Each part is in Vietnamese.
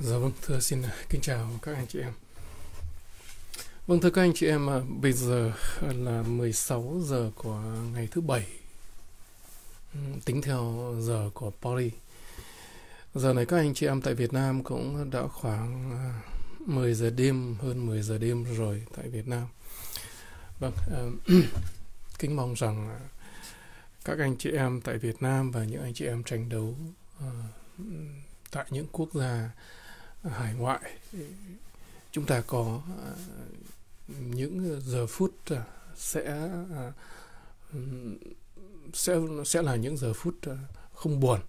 Dạ vâng, thưa xin kính chào các anh chị em. Vâng thưa các anh chị em, à, bây giờ là 16 giờ của ngày thứ bảy tính theo giờ của Paris Giờ này các anh chị em tại Việt Nam cũng đã khoảng 10 à, giờ đêm, hơn 10 giờ đêm rồi tại Việt Nam. Vâng, à, kính mong rằng các anh chị em tại Việt Nam và những anh chị em tranh đấu tại những quốc gia hải ngoại chúng ta có à, những giờ phút à, sẽ à, sẽ sẽ là những giờ phút không buồn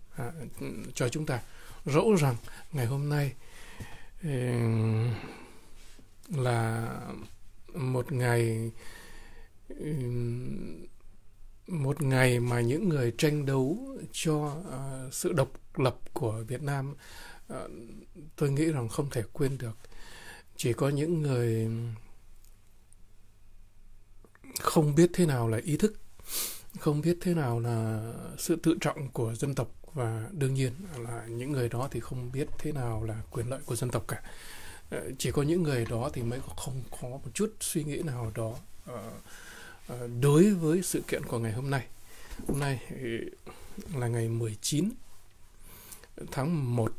cho chúng ta dẫu rằng ngày hôm nay là một ngày một ngày mà những người tranh đấu cho sự độc lập của Việt Nam Ờ, tôi nghĩ rằng không thể quên được chỉ có những người không biết thế nào là ý thức không biết thế nào là sự tự trọng của dân tộc và đương nhiên là những người đó thì không biết thế nào là quyền lợi của dân tộc cả ờ, chỉ có những người đó thì mới không có một chút suy nghĩ nào đó ờ, đối với sự kiện của ngày hôm nay hôm nay là ngày 19 tháng 1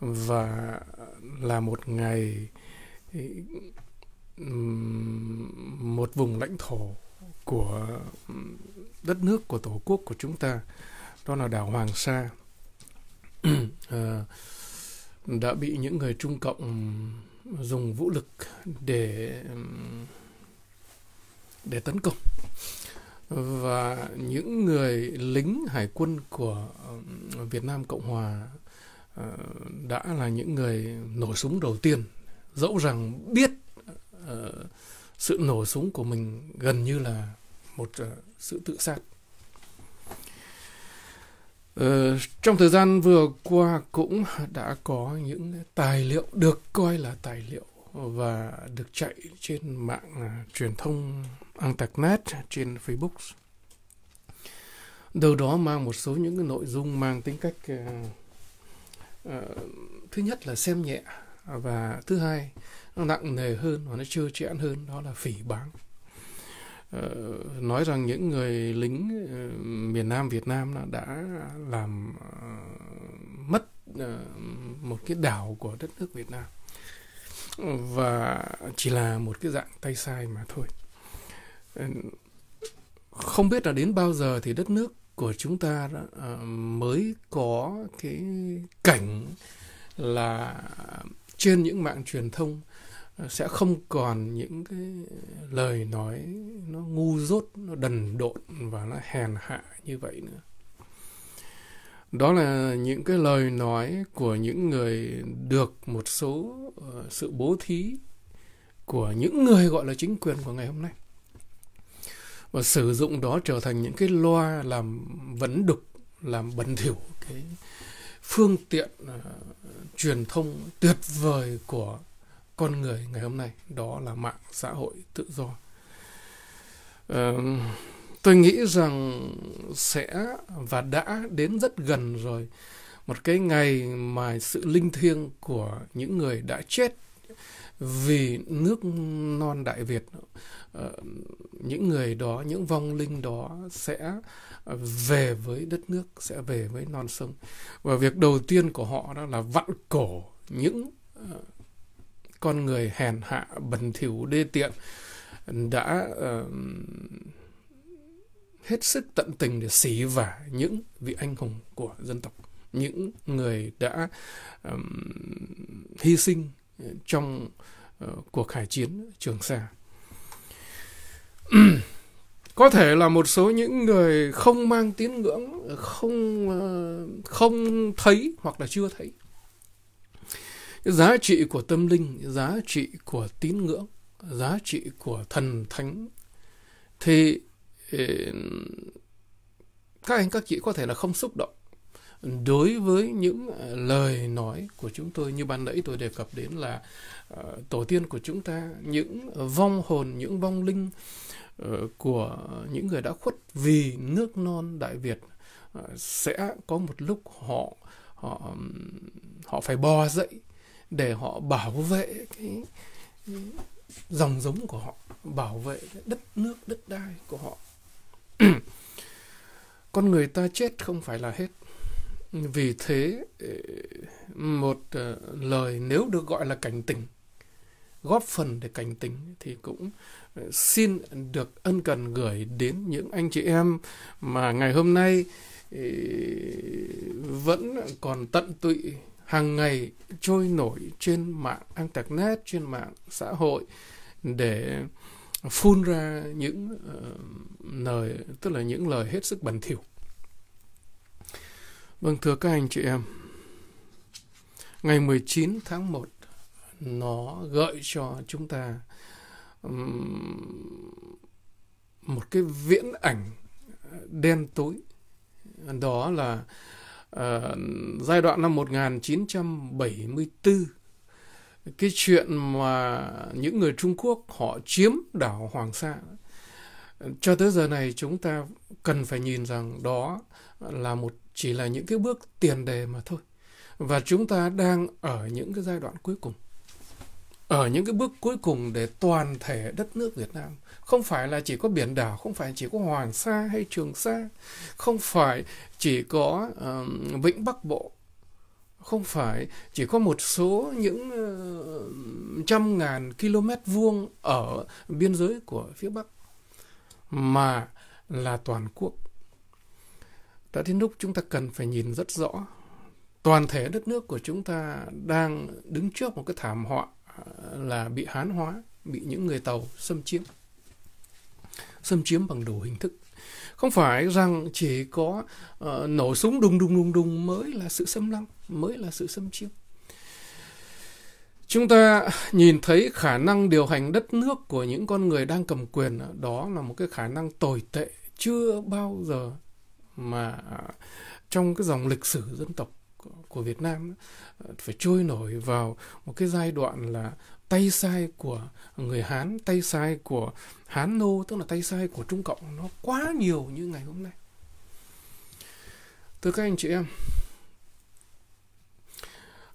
và là một ngày một vùng lãnh thổ của đất nước của tổ quốc của chúng ta đó là đảo Hoàng Sa ờ, đã bị những người Trung Cộng dùng vũ lực để để tấn công và những người lính hải quân của Việt Nam Cộng Hòa ờ, đã là những người nổ súng đầu tiên dẫu rằng biết ờ, sự nổ súng của mình gần như là một ờ, sự tự sát trong thời gian vừa qua cũng đã có những tài liệu được coi là tài liệu và được chạy trên mạng à, truyền thông internet, trên Facebook. Đầu đó mang một số những cái nội dung mang tính cách uh, thứ nhất là xem nhẹ và thứ hai nó nặng nề hơn và nó trơ trẽn hơn đó là phỉ báng. Uh, nói rằng những người lính uh, miền Nam Việt Nam đã làm uh, mất uh, một cái đảo của đất nước Việt Nam và chỉ là một cái dạng tay sai mà thôi ừ, không biết là đến bao giờ thì đất nước của chúng ta đã, uh, mới có cái cảnh là trên những mạng truyền thông ờ, sẽ không còn những cái lời nói nó ngu dốt nó đần độn và nó hèn hạ như vậy nữa đó là những cái lời nói của những người được một số ờ, sự bố thí của những người gọi là chính quyền của ngày hôm nay và sử dụng đó trở thành những cái loa làm vấn đục làm bẩn thỉu cái phương tiện uh, truyền thông tuyệt vời của con người ngày hôm nay đó là mạng xã hội tự do uh, tôi nghĩ rằng sẽ và đã đến rất gần rồi một cái ngày mà sự linh thiêng của những người đã chết vì nước non đại việt ờ, những người đó những vong linh đó sẽ về với đất nước sẽ về với non sông và việc đầu tiên của họ đó là vặn cổ những ờ, con người hèn hạ bẩn thỉu đê tiện đã uh, hết sức tận tình để xỉ vả những vị anh hùng của dân tộc những người đã um, hy sinh trong uh, cuộc hải chiến trường sa có thể là một số những người không mang tín ngưỡng không uh, không thấy hoặc là chưa thấy giá trị của tâm linh giá trị của tín ngưỡng giá trị của thần thánh thì các anh các chị có thể là không xúc động đối với những ờ, lời nói của chúng tôi như ban nãy tôi đề cập đến là ờ, tổ tiên của chúng ta những vong hồn những vong linh ờ, của những người đã khuất vì nước non đại việt sẽ có một lúc họ họ họ phải bò dậy để họ bảo vệ cái dòng giống của họ bảo vệ đất nước đất đai của họ con người ta chết không phải là hết vì thế ờ, một ờ, lời nếu được gọi là cảnh tỉnh góp phần để cảnh tỉnh thì cũng ờ, xin được ân cần gửi đến những anh chị em mà ngày hôm nay vẫn còn tận tụy hàng ngày trôi nổi trên mạng internet trên mạng xã hội để phun ra những uh, lời tức là những lời hết sức bẩn thỉu vâng thưa các anh chị em ngày 19 tháng 1 nó gợi cho chúng ta um, một cái viễn ảnh đen tối đó là uh, giai đoạn năm 1974 cái chuyện mà những người Trung Quốc họ chiếm đảo Hoàng Sa cho tới giờ này chúng ta cần phải nhìn rằng đó là một chỉ là những cái bước tiền đề mà thôi và chúng ta đang ở những cái giai đoạn cuối cùng ở những cái bước cuối cùng để toàn thể đất nước Việt Nam không phải là chỉ có biển đảo không phải chỉ có Hoàng Sa hay Trường Sa không phải chỉ có uh, Vịnh Bắc Bộ không phải chỉ có một số những ờ, trăm ngàn km vuông ở biên giới của phía Bắc mà là toàn quốc. Đã đến lúc chúng ta cần phải nhìn rất rõ toàn thể đất nước của chúng ta đang đứng trước một cái thảm họa ờ, là bị hán hóa, bị những người Tàu xâm chiếm. Xâm chiếm bằng đủ hình thức không phải rằng chỉ có uh, nổ súng đùng đùng đùng đùng mới là sự xâm lăng mới là sự xâm chiếm chúng ta nhìn thấy khả năng điều hành đất nước của những con người đang cầm quyền đó là một cái khả năng tồi tệ chưa bao giờ mà à, trong cái dòng lịch sử dân tộc của Việt Nam ờ, phải trôi nổi vào một cái giai đoạn là tay sai của người Hán, tay sai của Hán nô tức là tay sai của Trung Cộng nó quá nhiều như ngày hôm nay. Thưa các anh chị em,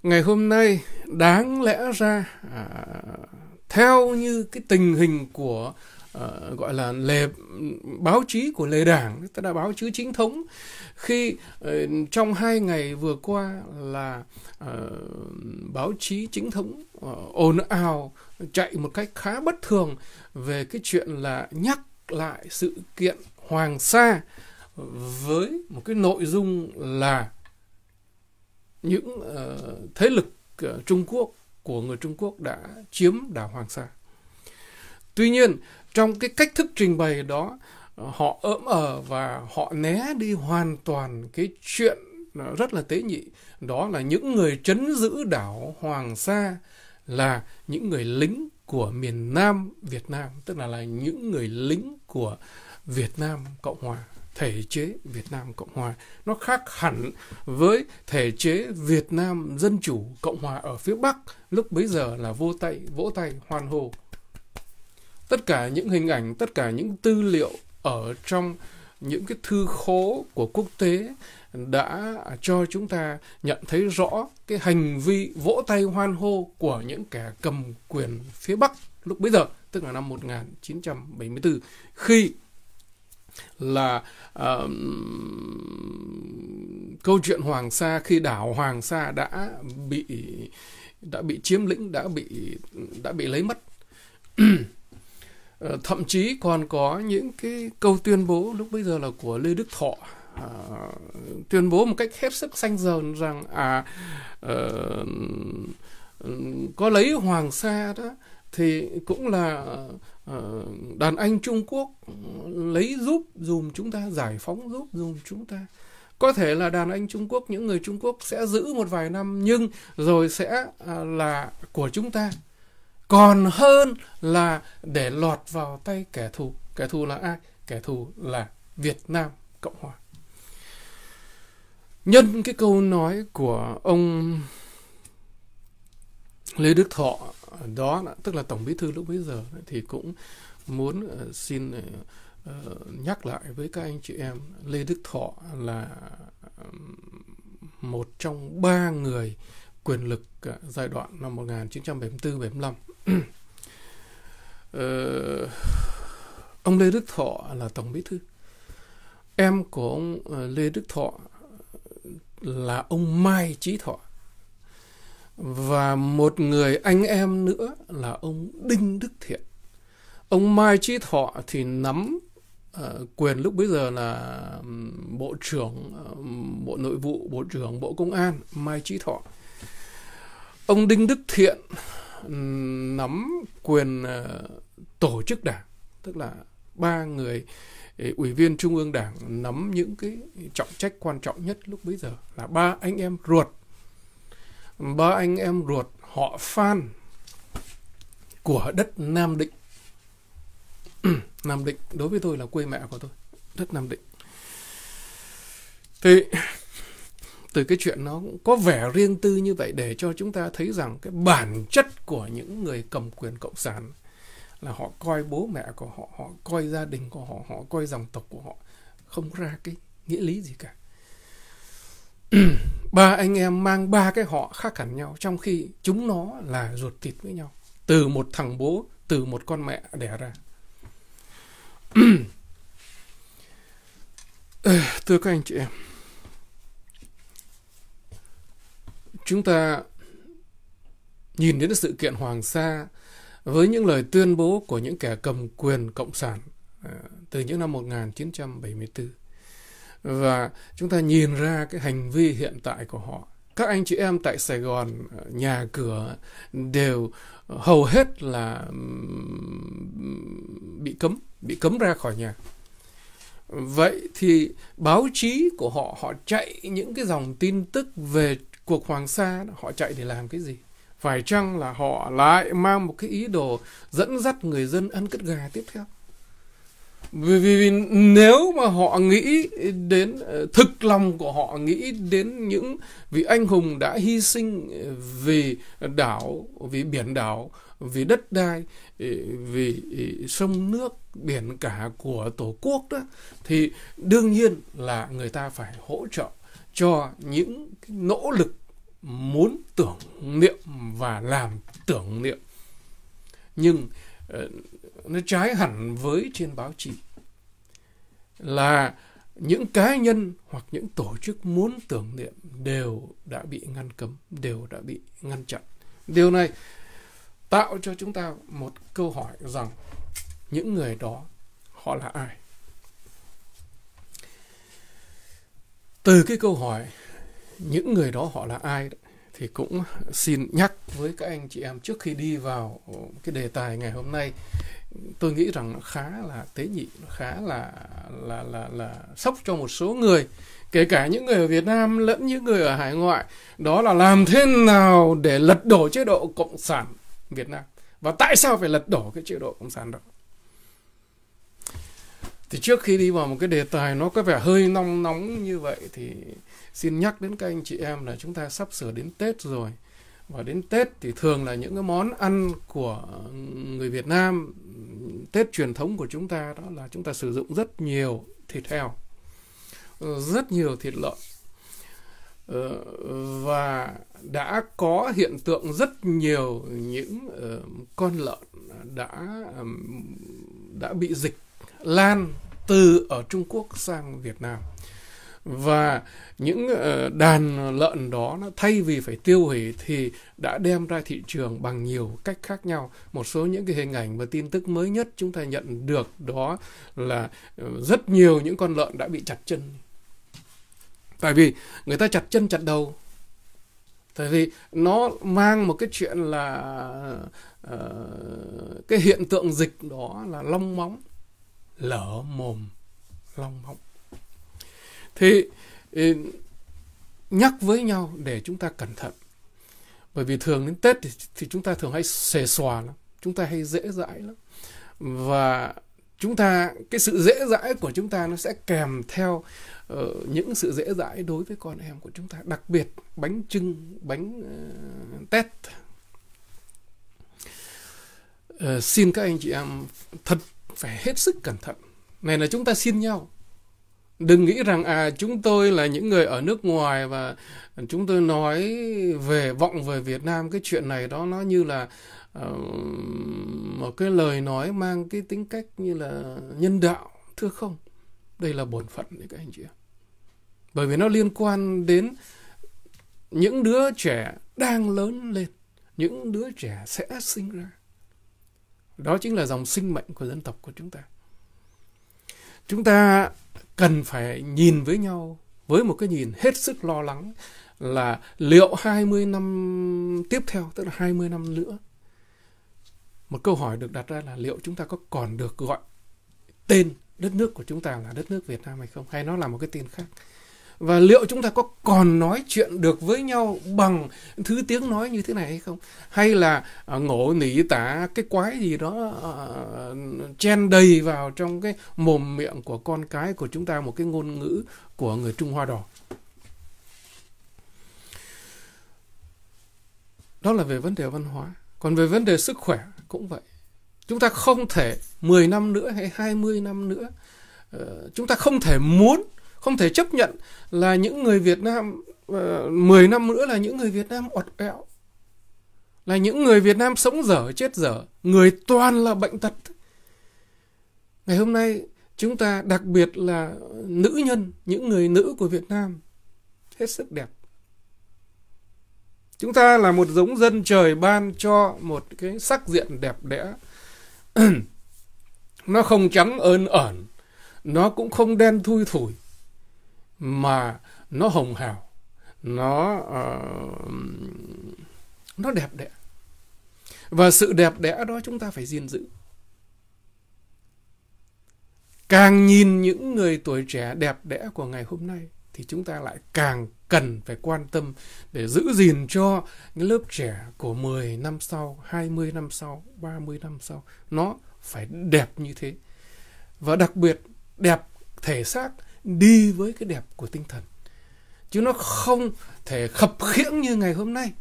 ngày hôm nay đáng lẽ ra à, theo như cái tình hình của Ờ, gọi là lề báo chí của lề đảng tức là báo chí chính thống khi uh, trong hai ngày vừa qua là uh, báo chí chính thống uh, ồn ào chạy một cách khá bất thường về cái chuyện là nhắc lại sự kiện Hoàng Sa với một cái nội dung là những uh, thế lực uh, Trung Quốc của người Trung Quốc đã chiếm đảo Hoàng Sa tuy nhiên trong cái cách thức trình bày đó ờ, họ ỡm ở ờ và họ né đi hoàn toàn cái chuyện ờ, rất là tế nhị đó là những người chấn giữ đảo Hoàng Sa là những người lính của miền Nam Việt Nam tức là là những người lính của Việt Nam Cộng Hòa thể chế Việt Nam Cộng Hòa nó khác hẳn với thể chế Việt Nam Dân Chủ Cộng Hòa ở phía Bắc lúc bấy giờ là vô tay vỗ tay hoan hô tất cả những hình ảnh tất cả những tư liệu ở trong những cái thư khố của quốc tế đã cho chúng ta nhận thấy rõ cái hành vi vỗ tay hoan hô của những kẻ cầm quyền phía Bắc lúc bấy giờ, tức là năm 1974, khi là uh, câu chuyện Hoàng Sa khi đảo Hoàng Sa đã bị đã bị chiếm lĩnh, đã bị đã bị lấy mất. Ờ, thậm chí còn có những cái câu tuyên bố lúc bây giờ là của Lê Đức Thọ à, tuyên bố một cách hết sức xanh dờn rằng à uh, có lấy Hoàng Sa đó thì cũng là uh, đàn anh Trung Quốc lấy giúp dùm chúng ta giải phóng giúp dùm chúng ta có thể là đàn anh Trung Quốc những người Trung Quốc sẽ giữ một vài năm nhưng rồi sẽ uh, là của chúng ta còn hơn là để lọt vào tay kẻ thù kẻ thù là ai kẻ thù là Việt Nam Cộng Hòa nhân cái câu nói của ông Lê Đức Thọ đó tức là tổng bí thư lúc bấy giờ thì cũng muốn ờ, xin ờ, ờ, nhắc lại với các anh chị em Lê Đức Thọ là một trong ba người quyền lực à, giai đoạn năm 1974-75. ờ, ông Lê Đức Thọ là Tổng Bí Thư. Em của ông ờ, Lê Đức Thọ ờ, là ông Mai Trí Thọ. Và một người anh em nữa là ông Đinh Đức Thiện. Ông Mai Trí Thọ thì nắm ờ, quyền lúc bây giờ là bộ trưởng bộ nội vụ bộ trưởng bộ công an mai trí thọ ông Đinh Đức Thiện nắm quyền ờ, tổ chức đảng tức là ba người ờ, ủy viên trung ương đảng nắm những cái trọng trách quan trọng nhất lúc bấy giờ là ba anh em ruột ba anh em ruột họ phan của đất nam định nam định đối với tôi là quê mẹ của tôi đất nam định thì từ cái chuyện nó cũng có vẻ riêng tư như vậy để cho chúng ta thấy rằng cái bản chất của những người cầm quyền cộng sản là họ coi bố mẹ của họ họ coi gia đình của họ họ coi dòng tộc của họ không ra cái nghĩa lý gì cả ba anh em mang ba cái họ khác hẳn nhau trong khi chúng nó là ruột thịt với nhau từ một thằng bố từ một con mẹ đẻ ra thưa các anh chị em chúng ta nhìn đến sự kiện Hoàng Sa với những lời tuyên bố của những kẻ cầm quyền cộng sản à, từ những năm 1974 và chúng ta nhìn ra cái hành vi hiện tại của họ các anh chị em tại Sài Gòn à, nhà cửa đều hầu hết là bị cấm bị cấm ra khỏi nhà vậy thì báo chí của họ họ chạy những cái dòng tin tức về cuộc Hoàng Sa họ chạy để làm cái gì? Phải chăng là họ lại mang một cái ý đồ dẫn dắt người dân ăn cất gà tiếp theo? Vì, vì, vì nếu mà họ nghĩ đến ờ, thực lòng của họ nghĩ đến những vị anh hùng đã hy sinh vì đảo, vì biển đảo, vì đất đai, ờ, vì ờ, sông nước, biển cả của Tổ quốc đó thì đương nhiên là người ta phải hỗ trợ cho những nỗ lực muốn tưởng niệm và làm tưởng niệm nhưng ờ, nó trái hẳn với trên báo chí là những cá nhân hoặc những tổ chức muốn tưởng niệm đều đã bị ngăn cấm đều đã bị ngăn chặn điều này tạo cho chúng ta một câu hỏi rằng những người đó họ là ai từ cái câu hỏi những người đó họ là ai thì cũng xin nhắc với các anh chị em trước khi đi vào cái đề tài ngày hôm nay tôi nghĩ rằng nó khá là tế nhị nó khá là là là là sốc cho một số người kể cả những người ở Việt Nam lẫn những người ở hải ngoại đó là làm thế nào để lật đổ chế độ cộng sản Việt Nam và tại sao phải lật đổ cái chế độ cộng sản đó thì trước khi đi vào một cái đề tài nó có vẻ hơi nóng nóng như vậy thì xin nhắc đến các anh chị em là chúng ta sắp sửa đến tết rồi và đến tết thì thường là những cái món ăn của người việt nam tết truyền thống của chúng ta đó là chúng ta sử dụng rất nhiều thịt heo ờ, rất nhiều thịt lợn ờ, và đã có hiện tượng rất nhiều những ờ, con lợn đã đã bị dịch lan từ ở Trung Quốc sang Việt Nam và những ờ, đàn lợn đó thay vì phải tiêu hủy thì đã đem ra thị trường bằng nhiều cách khác nhau một số những cái hình ảnh và tin tức mới nhất chúng ta nhận được đó là ờ, rất nhiều những con lợn đã bị chặt chân tại vì người ta chặt chân chặt đầu tại vì nó mang một cái chuyện là uh, cái hiện tượng dịch đó là long móng lỡ mồm long móng thì ừ, nhắc với nhau để chúng ta cẩn thận bởi vì thường đến tết thì, thì chúng ta thường hay xề xòa lắm chúng ta hay dễ dãi lắm và chúng ta cái sự dễ dãi của chúng ta nó sẽ kèm theo uh, những sự dễ dãi đối với con em của chúng ta đặc biệt bánh trưng bánh uh, tét uh, xin các anh chị em thật phải hết sức cẩn thận. Này là chúng ta xin nhau. Đừng nghĩ rằng à chúng tôi là những người ở nước ngoài và chúng tôi nói về vọng về Việt Nam cái chuyện này đó nó như là uh, một cái lời nói mang cái tính cách như là nhân đạo thưa không đây là bổn phận đấy các anh chị bởi vì nó liên quan đến những đứa trẻ đang lớn lên những đứa trẻ sẽ sinh ra đó chính là dòng sinh mệnh của dân tộc của chúng ta. Chúng ta cần phải nhìn với nhau với một cái nhìn hết sức lo lắng là liệu 20 năm tiếp theo, tức là 20 năm nữa, một câu hỏi được đặt ra là liệu chúng ta có còn được gọi tên đất nước của chúng ta là đất nước Việt Nam hay không? Hay nó là một cái tên khác? và liệu chúng ta có còn nói chuyện được với nhau bằng thứ tiếng nói như thế này hay không hay là uh, ngộ nỉ tả cái quái gì đó uh, chen đầy vào trong cái mồm miệng của con cái của chúng ta một cái ngôn ngữ của người Trung Hoa đỏ đó là về vấn đề văn hóa còn về vấn đề sức khỏe cũng vậy chúng ta không thể 10 năm nữa hay 20 năm nữa uh, chúng ta không thể muốn không thể chấp nhận là những người Việt Nam uh, ờ, 10 năm nữa là những người Việt Nam oặt ẹo là những người Việt Nam sống dở chết dở người toàn là bệnh tật ngày hôm nay chúng ta đặc biệt là nữ nhân những người nữ của Việt Nam hết sức đẹp chúng ta là một giống dân trời ban cho một cái sắc diện đẹp đẽ nó không trắng ơn ẩn nó cũng không đen thui thủi mà nó hồng hào nó uh, nó đẹp đẽ và sự đẹp đẽ đó chúng ta phải gìn giữ càng nhìn những người tuổi trẻ đẹp đẽ của ngày hôm nay thì chúng ta lại càng cần phải quan tâm để giữ gìn cho những lớp trẻ của 10 năm sau, 20 năm sau, 30 năm sau. Nó phải đẹp như thế. Và đặc biệt đẹp thể xác đi với cái đẹp của tinh thần chứ nó không thể khập khiễng như ngày hôm nay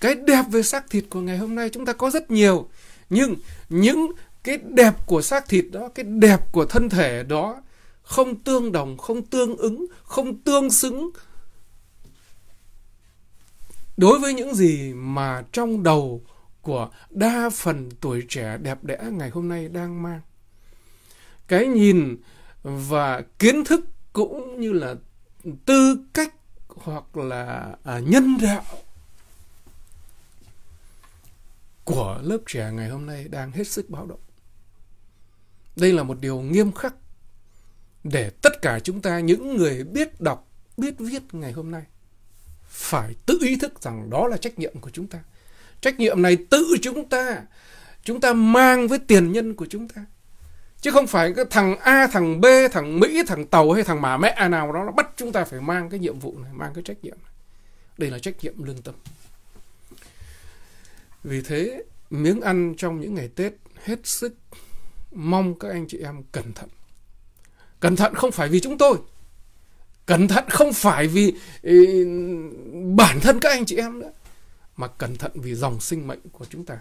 cái đẹp về xác thịt của ngày hôm nay chúng ta có rất nhiều nhưng những cái đẹp của xác thịt đó cái đẹp của thân thể đó không tương đồng không tương ứng không tương xứng đối với những gì mà trong đầu của đa phần tuổi trẻ đẹp đẽ ngày hôm nay đang mang cái nhìn và kiến thức cũng như là tư cách hoặc là à, nhân đạo của lớp trẻ ngày hôm nay đang hết sức báo động. Đây là một điều nghiêm khắc để tất cả chúng ta những người biết đọc, biết viết ngày hôm nay phải tự ý thức rằng đó là trách nhiệm của chúng ta. Trách nhiệm này tự chúng ta, chúng ta mang với tiền nhân của chúng ta chứ không phải cái thằng A thằng B thằng Mỹ thằng tàu hay thằng mà mẹ nào đó nó bắt chúng ta phải mang cái nhiệm vụ này mang cái trách nhiệm này. đây là trách nhiệm lương tâm vì thế miếng ăn trong những ngày Tết hết sức mong các anh chị em cẩn thận cẩn thận không phải vì chúng tôi cẩn thận không phải vì ý, ừ, bản thân các anh chị em nữa mà cẩn thận vì dòng sinh mệnh của chúng ta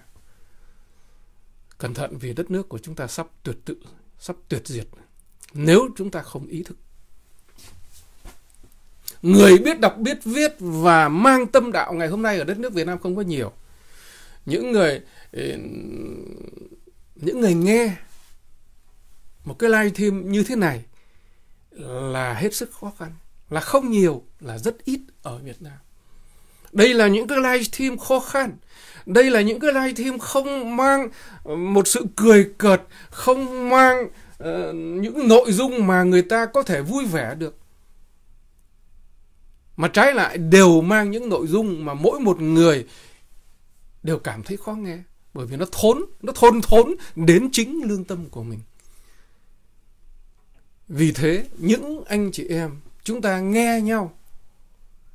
Cẩn thận vì đất nước của chúng ta sắp tuyệt tự, sắp tuyệt diệt. Nếu chúng ta không ý thức. Người biết đọc, biết viết và mang tâm đạo ngày hôm nay ở đất nước Việt Nam không có nhiều. Những người ừ, những người nghe một cái live stream như thế này là hết sức khó khăn, là không nhiều, là rất ít ở Việt Nam. Đây là những cái live stream khó khăn đây là những cái live stream không mang ờ, một sự cười cợt không mang uh, những nội dung mà người ta có thể vui vẻ được mà trái lại đều mang những nội dung mà mỗi một người đều cảm thấy khó nghe bởi vì nó thốn nó thôn thốn đến chính lương tâm của mình vì thế những anh chị em chúng ta nghe nhau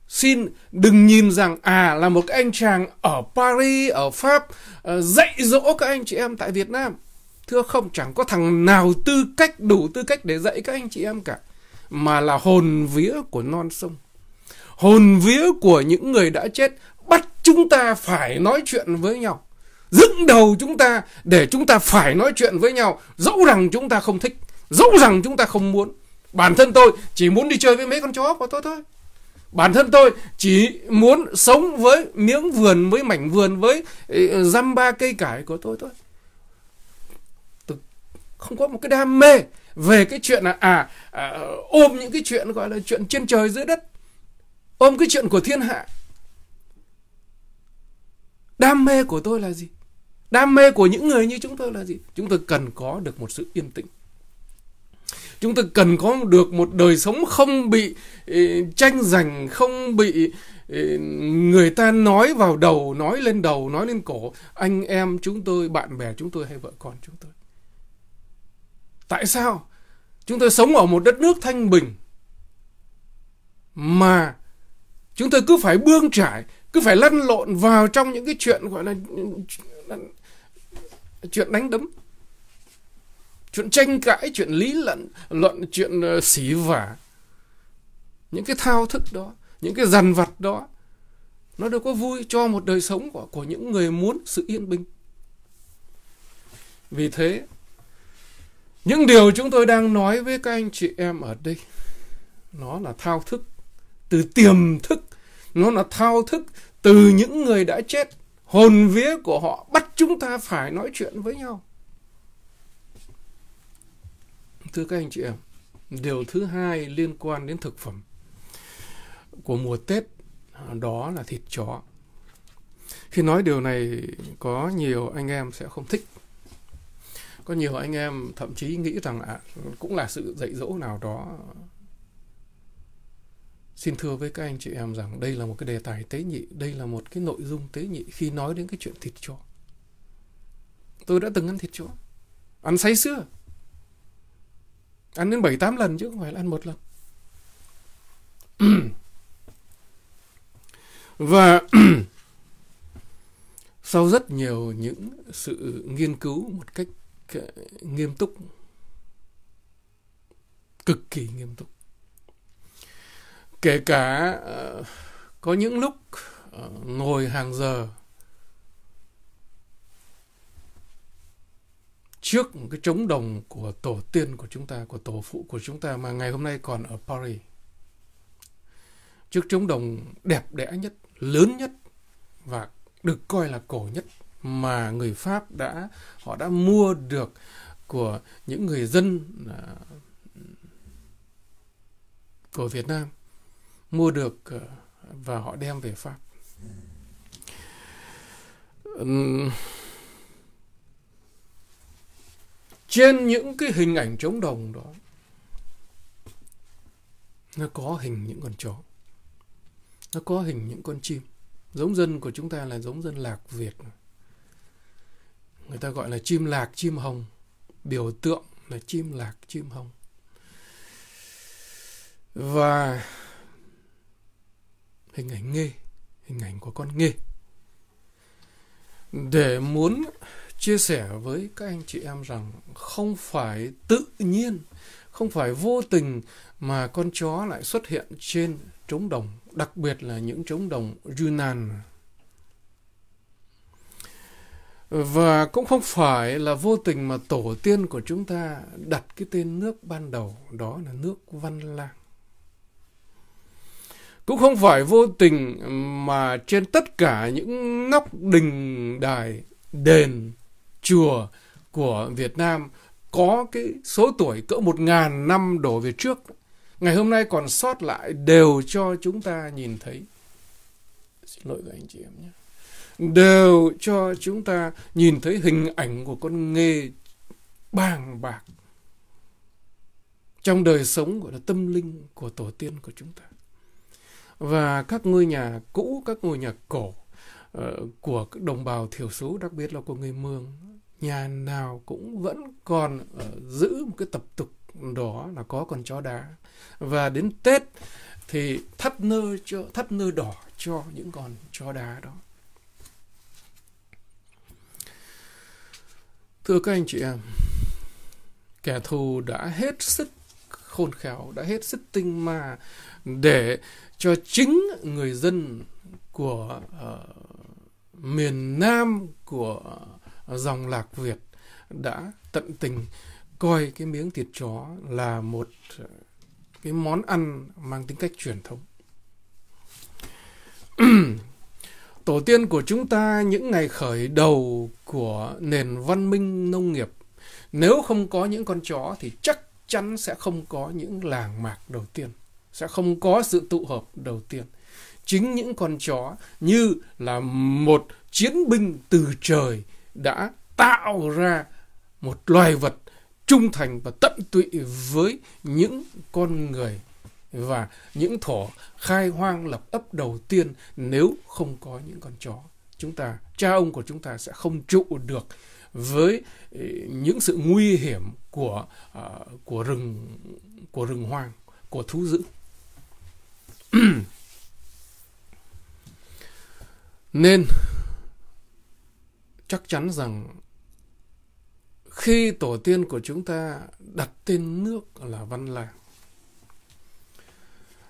xin đừng nhìn rằng à là một anh chàng ở Paris ở Pháp uh, dạy dỗ các anh chị em tại Việt Nam thưa không chẳng có thằng nào tư cách đủ tư cách để dạy các anh chị em cả mà là hồn vía của non sông hồn vía của những người đã chết bắt chúng ta phải nói chuyện với nhau dựng đầu chúng ta để chúng ta phải nói chuyện với nhau dẫu rằng chúng ta không thích dẫu rằng chúng ta không muốn bản thân tôi chỉ muốn đi chơi với mấy con chó của tôi thôi Bản thân tôi chỉ muốn sống với miếng vườn, với mảnh vườn, với dăm ờ, ba cây cải của tôi thôi. Tôi không có một cái đam mê về cái chuyện là à, à ôm những cái chuyện gọi là chuyện trên trời dưới đất. Ôm cái chuyện của thiên hạ. Đam mê của tôi là gì? Đam mê của những người như chúng tôi là gì? Chúng tôi cần có được một sự yên tĩnh chúng ta cần có được một đời sống không bị ờ, tranh giành không bị ờ, người ta nói vào đầu nói lên đầu nói lên cổ anh em chúng tôi bạn bè chúng tôi hay vợ con chúng tôi tại sao chúng tôi sống ở một đất nước thanh bình mà chúng tôi cứ phải bươn trải cứ phải lăn lộn vào trong những cái chuyện gọi là chuyện đánh đấm chuyện tranh cãi chuyện lý luận luận chuyện uh, xỉ vả những cái thao thức đó những cái dằn vặt đó nó đâu có vui cho một đời sống của của những người muốn sự yên bình vì thế những điều chúng tôi đang nói với các anh chị em ở đây nó là thao thức từ tiềm thức nó là thao thức từ những người đã chết hồn vía của họ bắt chúng ta phải nói chuyện với nhau thưa các anh chị em, điều thứ hai liên quan đến thực phẩm của mùa Tết à, đó là thịt chó. Khi nói điều này có nhiều anh em sẽ không thích. Có nhiều anh em thậm chí nghĩ rằng à, cũng là sự dạy dỗ nào đó. Xin thưa với các anh chị em rằng đây là một cái đề tài tế nhị, đây là một cái nội dung tế nhị khi nói đến cái chuyện thịt chó. Tôi đã từng ăn thịt chó, ăn say sưa Ăn đến 7-8 lần chứ không phải là ăn một lần. Và sau rất nhiều những sự nghiên cứu một cách ờ, nghiêm túc, cực kỳ nghiêm túc. Kể cả ờ, có những lúc ờ, ngồi hàng giờ trước cái trống đồng của tổ tiên của chúng ta, của tổ phụ của chúng ta mà ngày hôm nay còn ở Paris. Trước trống đồng đẹp đẽ nhất, lớn nhất và được coi là cổ nhất mà người Pháp đã họ đã mua được của những người dân à, của Việt Nam mua được à, và họ đem về Pháp. trên những cái hình ảnh trống đồng đó nó có hình những con chó nó có hình những con chim giống dân của chúng ta là giống dân lạc việt người ta gọi là chim lạc chim hồng biểu tượng là chim lạc chim hồng và hình ảnh nghề hình ảnh của con nghề để muốn chia sẻ với các anh chị em rằng không phải tự nhiên không phải vô tình mà con chó lại xuất hiện trên trống đồng đặc biệt là những trống đồng Yunnan và cũng không phải là vô tình mà tổ tiên của chúng ta đặt cái tên nước ban đầu đó là nước Văn Lang cũng không phải vô tình mà trên tất cả những nóc đình đài đền chùa của Việt Nam có cái số tuổi cỡ một ngàn năm đổ về trước ngày hôm nay còn sót lại đều cho chúng ta nhìn thấy xin lỗi các anh chị em nhé đều cho chúng ta nhìn thấy hình ảnh của con nghề bàng bạc trong đời sống gọi là tâm linh của tổ tiên của chúng ta và các ngôi nhà cũ các ngôi nhà cổ uh, của đồng bào thiểu số đặc biệt là của người mường nhà nào cũng vẫn còn ở ờ, giữ một cái tập tục đó là có con chó đá và đến Tết thì thắt nơ cho thắt nơ đỏ cho những con chó đá đó. Thưa các anh chị em, kẻ thù đã hết sức khôn khéo, đã hết sức tinh ma để cho chính người dân của uh, miền Nam của dòng lạc Việt đã tận tình coi cái miếng thịt chó là một ờ, cái món ăn mang tính cách truyền thống. Tổ tiên của chúng ta những ngày khởi đầu của nền văn minh nông nghiệp, nếu không có những con chó thì chắc chắn sẽ không có những làng mạc đầu tiên, sẽ không có sự tụ hợp đầu tiên. Chính những con chó như là một chiến binh từ trời đã tạo ra một loài vật trung thành và tận tụy với những con người và những thổ khai hoang lập ấp đầu tiên nếu không có những con chó chúng ta cha ông của chúng ta sẽ không trụ được với ờ, những sự nguy hiểm của uh, của rừng của rừng hoang của thú dữ nên chắc chắn rằng khi tổ tiên của chúng ta đặt tên nước là Văn Lang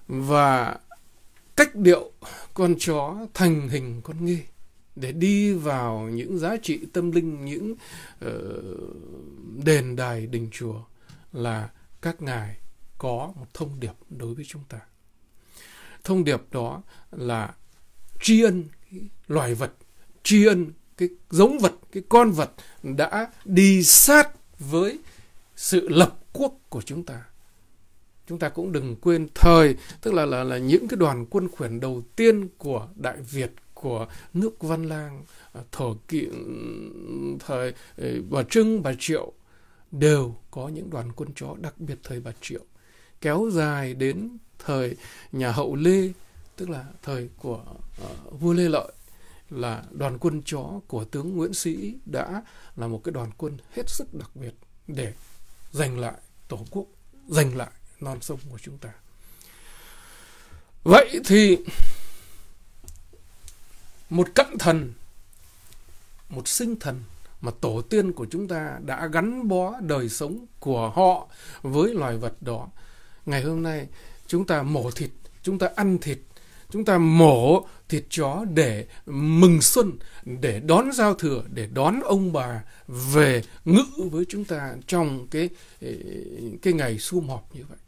và cách điệu con chó thành hình con nghi để đi vào những giá trị tâm linh những uh, đền đài đình chùa là các ngài có một thông điệp đối với chúng ta thông điệp đó là tri ân loài vật tri ân cái giống vật cái con vật đã đi sát với sự lập quốc của chúng ta chúng ta cũng đừng quên thời tức là là là những cái đoàn quân khuyển đầu tiên của đại việt của nước văn lang à, thổ kỵ thời ờ, bà trưng bà triệu đều có những đoàn quân chó đặc biệt thời bà triệu kéo dài đến thời nhà hậu lê tức là thời của uh, vua lê lợi là đoàn quân chó của tướng Nguyễn Sĩ đã là một cái đoàn quân hết sức đặc biệt để giành lại Tổ quốc, giành lại non sông của chúng ta. Vậy thì một cận thần, một sinh thần mà tổ tiên của chúng ta đã gắn bó đời sống của họ với loài vật đó. Ngày hôm nay chúng ta mổ thịt, chúng ta ăn thịt chúng ta mổ thịt chó để mừng xuân, để đón giao thừa, để đón ông bà về ngự với chúng ta trong cái ờ, cái ngày sum họp như vậy.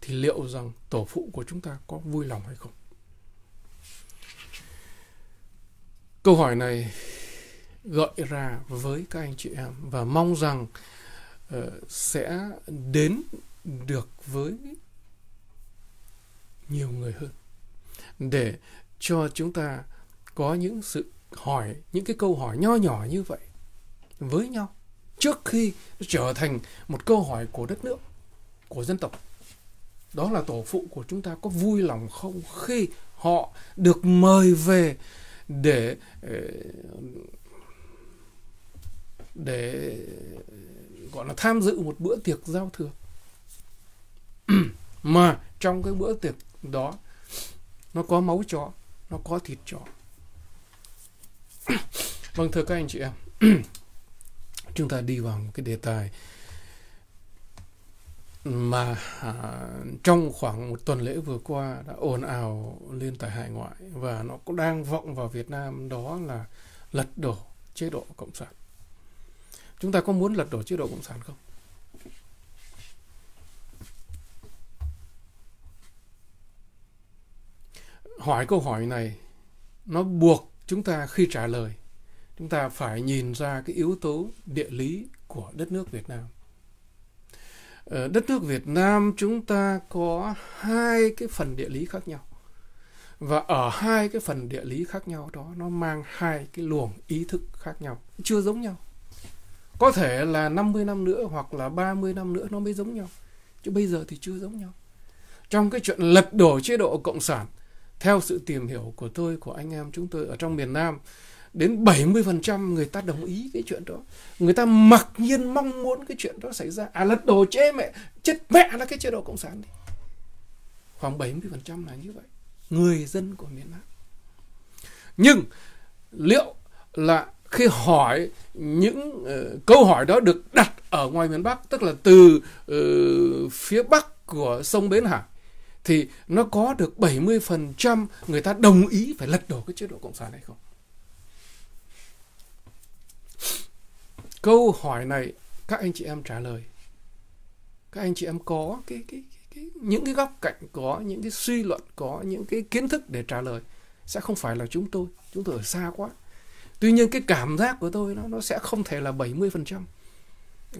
Thì liệu rằng tổ phụ của chúng ta có vui lòng hay không? Câu hỏi này gợi ra với các anh chị em và mong rằng uh, sẽ đến được với nhiều người hơn để cho chúng ta có những sự hỏi những cái câu hỏi nho nhỏ như vậy với nhau trước khi trở thành một câu hỏi của đất nước của dân tộc đó là tổ phụ của chúng ta có vui lòng không khi họ được mời về để ờ, để gọi là tham dự một bữa tiệc giao thừa mà trong cái bữa tiệc đó nó có máu chó nó có thịt chó vâng thưa các anh chị em chúng ta đi vào một cái đề tài mà à, trong khoảng một tuần lễ vừa qua đã ồn ào lên tại hải ngoại và nó cũng đang vọng vào Việt Nam đó là lật đổ chế độ cộng sản. Chúng ta có muốn lật đổ chế độ cộng sản không? hỏi câu hỏi này nó buộc chúng ta khi trả lời chúng ta phải nhìn ra cái yếu tố địa lý của đất nước Việt Nam. Ở ờ, đất nước Việt Nam chúng ta có hai cái phần địa lý khác nhau. Và ở hai cái phần địa lý khác nhau đó nó mang hai cái luồng ý thức khác nhau, chưa giống nhau. Có thể là 50 năm nữa hoặc là 30 năm nữa nó mới giống nhau. Chứ bây giờ thì chưa giống nhau. Trong cái chuyện lật đổ chế độ Cộng sản theo sự tìm hiểu của tôi của anh em chúng tôi ở trong miền Nam đến 70% người ta đồng ý cái chuyện đó người ta mặc nhiên mong muốn cái chuyện đó xảy ra à lật đổ chế mẹ chết mẹ là cái chế độ cộng sản đi khoảng 70% là như vậy người dân của miền Nam nhưng liệu là khi hỏi những uh, câu hỏi đó được đặt ở ngoài miền Bắc tức là từ uh, phía Bắc của sông Bến Hải thì nó có được 70% người ta đồng ý phải lật đổ cái chế độ cộng sản hay không? Câu hỏi này các anh chị em trả lời. Các anh chị em có cái cái, cái, cái những cái góc cạnh có những cái suy luận có những cái kiến thức để trả lời sẽ không phải là chúng tôi, chúng tôi ở xa quá. Tuy nhiên cái cảm giác của tôi nó nó sẽ không thể là 70%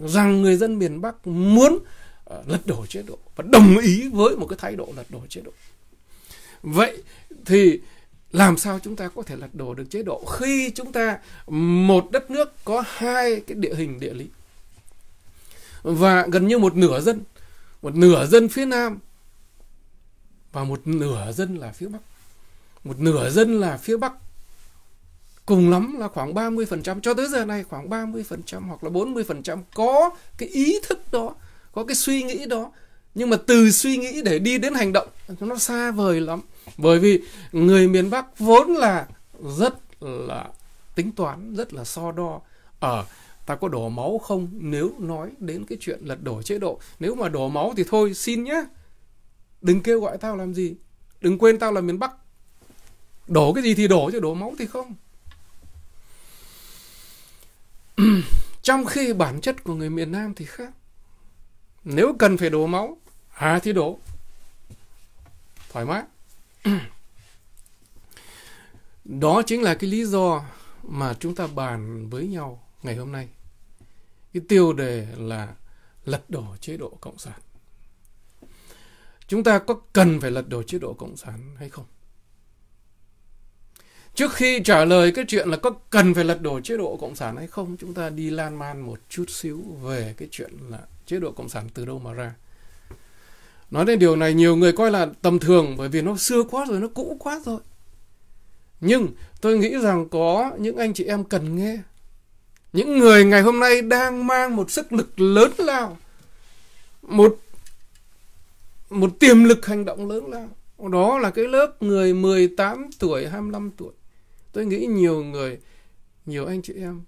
rằng người dân miền Bắc muốn Ờ, lật đổ chế độ và đồng ý với một cái thái độ lật đổ chế độ vậy thì làm sao chúng ta có thể lật đổ được chế độ khi chúng ta một đất nước có hai cái địa hình địa lý và gần như một nửa dân một nửa dân phía nam và một nửa dân là phía bắc một nửa dân là phía bắc cùng lắm là khoảng 30% cho tới giờ này khoảng 30% hoặc là 40% có cái ý thức đó có cái suy nghĩ đó nhưng mà từ suy nghĩ để đi đến hành động nó xa vời lắm bởi vì người miền bắc vốn là rất là tính toán rất là so đo ở ờ, à, ta có đổ máu không nếu nói đến cái chuyện lật đổ chế độ nếu mà đổ máu thì thôi xin nhé đừng kêu gọi tao làm gì đừng quên tao là miền bắc đổ cái gì thì đổ chứ đổ máu thì không trong khi bản chất của người miền nam thì khác nếu cần phải đổ máu à thì đổ thoải mái đó chính là cái lý do mà chúng ta bàn với nhau ngày hôm nay cái tiêu đề là lật đổ chế độ cộng sản chúng ta có cần phải lật đổ chế độ cộng sản hay không trước khi trả lời cái chuyện là có cần phải lật đổ chế độ cộng sản hay không chúng ta đi lan man một chút xíu về cái chuyện là chế độ cộng sản từ đâu mà ra nói đến điều này nhiều người coi là tầm thường bởi vì nó xưa quá rồi nó cũ quá rồi nhưng tôi nghĩ rằng có những anh chị em cần nghe những người ngày hôm nay đang mang một sức lực lớn lao một một tiềm lực hành động lớn lao đó là cái lớp người 18 tuổi 25 tuổi tôi nghĩ nhiều người nhiều anh chị em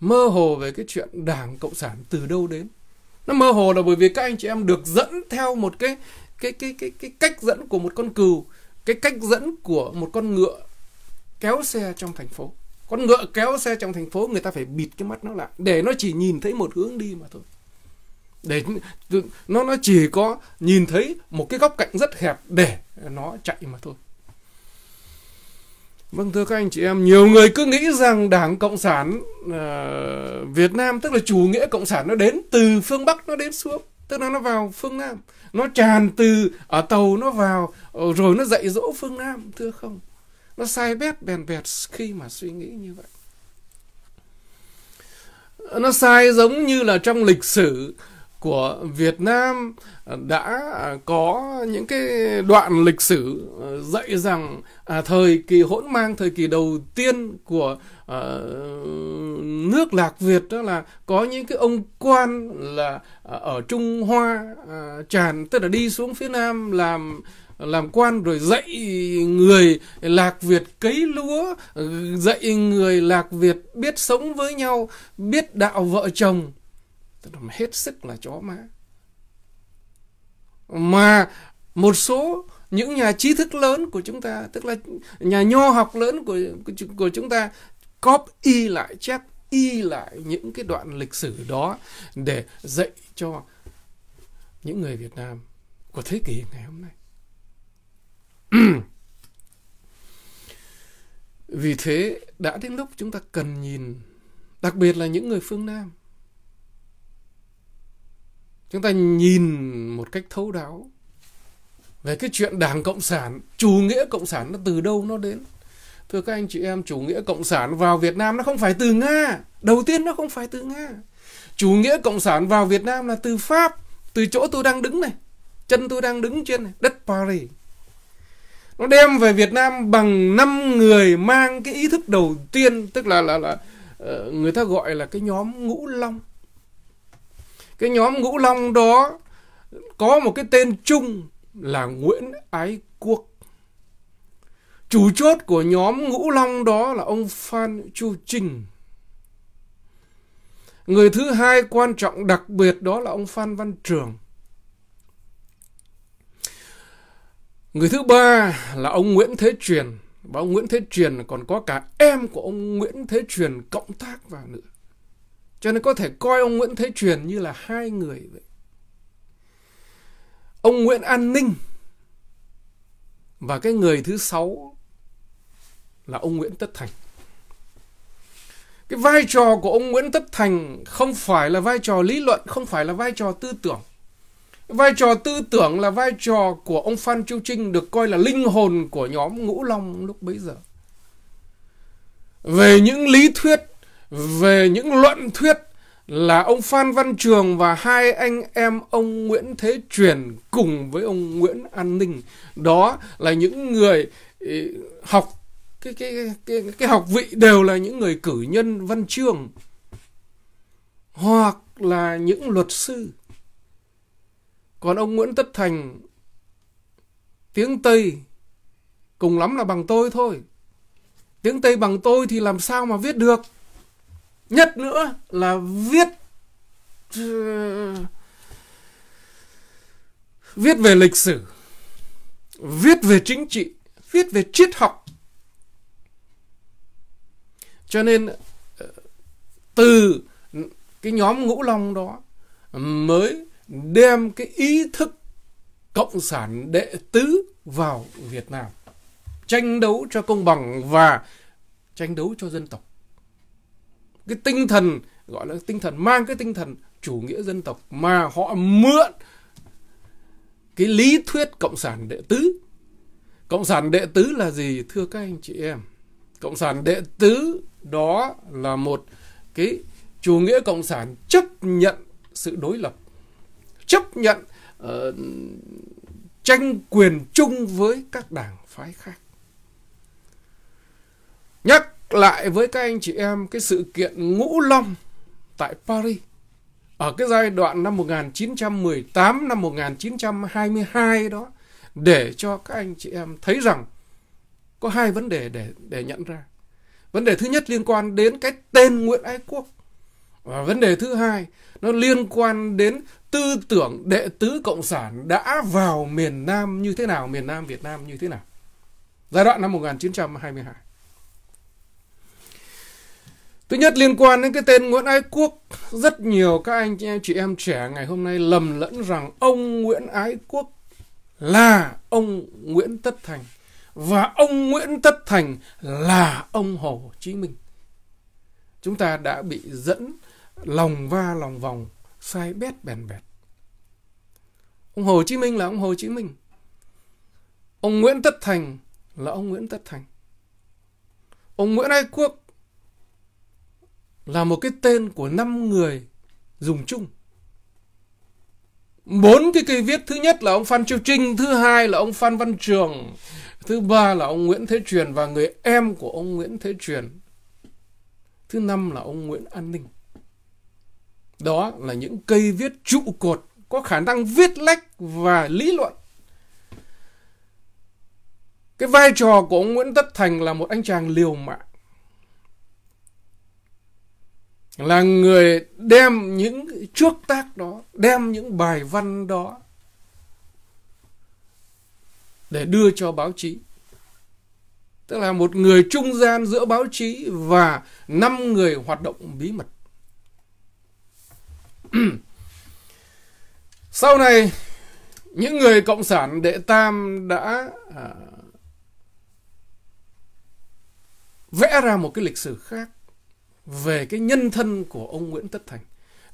mơ hồ về cái chuyện đảng cộng sản từ đâu đến nó mơ hồ là bởi vì các anh chị em được dẫn theo một cái cái cái cái cái cách dẫn của một con cừu cái cách dẫn của một con ngựa kéo xe trong thành phố con ngựa kéo xe trong thành phố người ta phải bịt cái mắt nó lại để nó chỉ nhìn thấy một hướng đi mà thôi để nó nó chỉ có nhìn thấy một cái góc cạnh rất hẹp để nó chạy mà thôi Vâng thưa các anh chị em, nhiều người cứ nghĩ rằng Đảng Cộng sản uh, Việt Nam tức là chủ nghĩa cộng sản nó đến từ phương Bắc nó đến xuống, tức là nó vào phương Nam, nó tràn từ ở tàu nó vào rồi nó dạy dỗ phương Nam thưa không. Nó sai bét bèn bẹt khi mà suy nghĩ như vậy. Nó sai giống như là trong lịch sử của Việt Nam à, đã có những cái đoạn lịch sử à, dạy rằng à, thời kỳ hỗn mang thời kỳ đầu tiên của à, nước Lạc Việt đó là có những cái ông quan là à, ở Trung Hoa à, tràn tức là đi xuống phía Nam làm làm quan rồi dạy người lạc Việt cấy lúa, dạy người lạc Việt biết sống với nhau, biết đạo vợ chồng tức là hết sức là chó má mà một số những nhà trí thức lớn của chúng ta tức là nhà nho học lớn của của, chúng ta copy lại chép y lại những cái đoạn lịch sử đó để dạy cho những người Việt Nam của thế kỷ ngày hôm nay. Vì thế đã đến lúc chúng ta cần nhìn đặc biệt là những người phương Nam chúng ta nhìn một cách thấu đáo về cái chuyện đảng cộng sản chủ nghĩa cộng sản nó từ đâu nó đến thưa các anh chị em chủ nghĩa cộng sản vào việt nam nó không phải từ nga đầu tiên nó không phải từ nga chủ nghĩa cộng sản vào việt nam là từ pháp từ chỗ tôi đang đứng này chân tôi đang đứng trên này đất paris nó đem về việt nam bằng năm người mang cái ý thức đầu tiên tức là là là ờ, người ta gọi là cái nhóm ngũ long cái nhóm ngũ long đó có một cái tên chung là nguyễn ái quốc chủ chốt của nhóm ngũ long đó là ông phan chu trinh người thứ hai quan trọng đặc biệt đó là ông phan văn trường người thứ ba là ông nguyễn thế truyền và ông nguyễn thế truyền còn có cả em của ông nguyễn thế truyền cộng tác vào nữa cho nên có thể coi ông Nguyễn Thế Truyền như là hai người vậy. Ông Nguyễn An Ninh và cái người thứ sáu là ông Nguyễn Tất Thành. Cái vai trò của ông Nguyễn Tất Thành không phải là vai trò lý luận, không phải là vai trò tư tưởng. Vai trò tư tưởng là vai trò của ông Phan Chu Trinh được coi là linh hồn của nhóm Ngũ Long lúc bấy giờ. Về những lý thuyết về những luận thuyết là ông Phan Văn Trường và hai anh em ông Nguyễn Thế Truyền cùng với ông Nguyễn An Ninh đó là những người ừ, học cái cái cái cái học vị đều là những người cử nhân văn chương hoặc là những luật sư còn ông Nguyễn Tất Thành tiếng Tây cùng lắm là bằng tôi thôi tiếng Tây bằng tôi thì làm sao mà viết được nhất nữa là viết uh, viết về lịch sử viết về chính trị viết về triết học cho nên uh, từ cái nhóm ngũ long đó mới đem cái ý thức cộng sản đệ tứ vào việt nam tranh đấu cho công bằng và tranh đấu cho dân tộc cái tinh thần gọi là tinh thần mang cái tinh thần chủ nghĩa dân tộc mà họ mượn cái lý thuyết cộng sản đệ tứ cộng sản đệ tứ là gì thưa các anh chị em cộng sản đệ tứ đó là một cái chủ nghĩa cộng sản chấp nhận sự đối lập chấp nhận uh, tranh quyền chung với các đảng phái khác nhắc lại với các anh chị em cái sự kiện Ngũ Long tại Paris ở cái giai đoạn năm 1918 năm 1922 đó để cho các anh chị em thấy rằng có hai vấn đề để để nhận ra. Vấn đề thứ nhất liên quan đến cái tên Nguyễn Ái Quốc. Và vấn đề thứ hai nó liên quan đến tư tưởng đệ tứ cộng sản đã vào miền Nam như thế nào, miền Nam Việt Nam như thế nào. Giai đoạn năm 1922. Thứ nhất liên quan đến cái tên Nguyễn Ái Quốc, rất nhiều các anh chị em, chị em trẻ ngày hôm nay lầm lẫn rằng ông Nguyễn Ái Quốc là ông Nguyễn Tất Thành và ông Nguyễn Tất Thành là ông Hồ Chí Minh. Chúng ta đã bị dẫn lòng va lòng vòng, sai bét bèn bẹt. Ông Hồ Chí Minh là ông Hồ Chí Minh. Ông Nguyễn Tất Thành là ông Nguyễn Tất Thành. Ông Nguyễn Ái Quốc là một cái tên của năm người dùng chung bốn cái cây viết thứ nhất là ông phan chiêu trinh thứ hai là ông phan văn trường thứ ba là ông nguyễn thế truyền và người em của ông nguyễn thế truyền thứ năm là ông nguyễn an ninh đó là những cây viết trụ cột có khả năng viết lách và lý luận cái vai trò của ông nguyễn tất thành là một anh chàng liều mạng là người đem những trước tác đó đem những bài văn đó để đưa cho báo chí tức là một người trung gian giữa báo chí và năm người hoạt động bí mật sau này những người cộng sản đệ tam đã à, vẽ ra một cái lịch sử khác về cái nhân thân của ông Nguyễn Tất Thành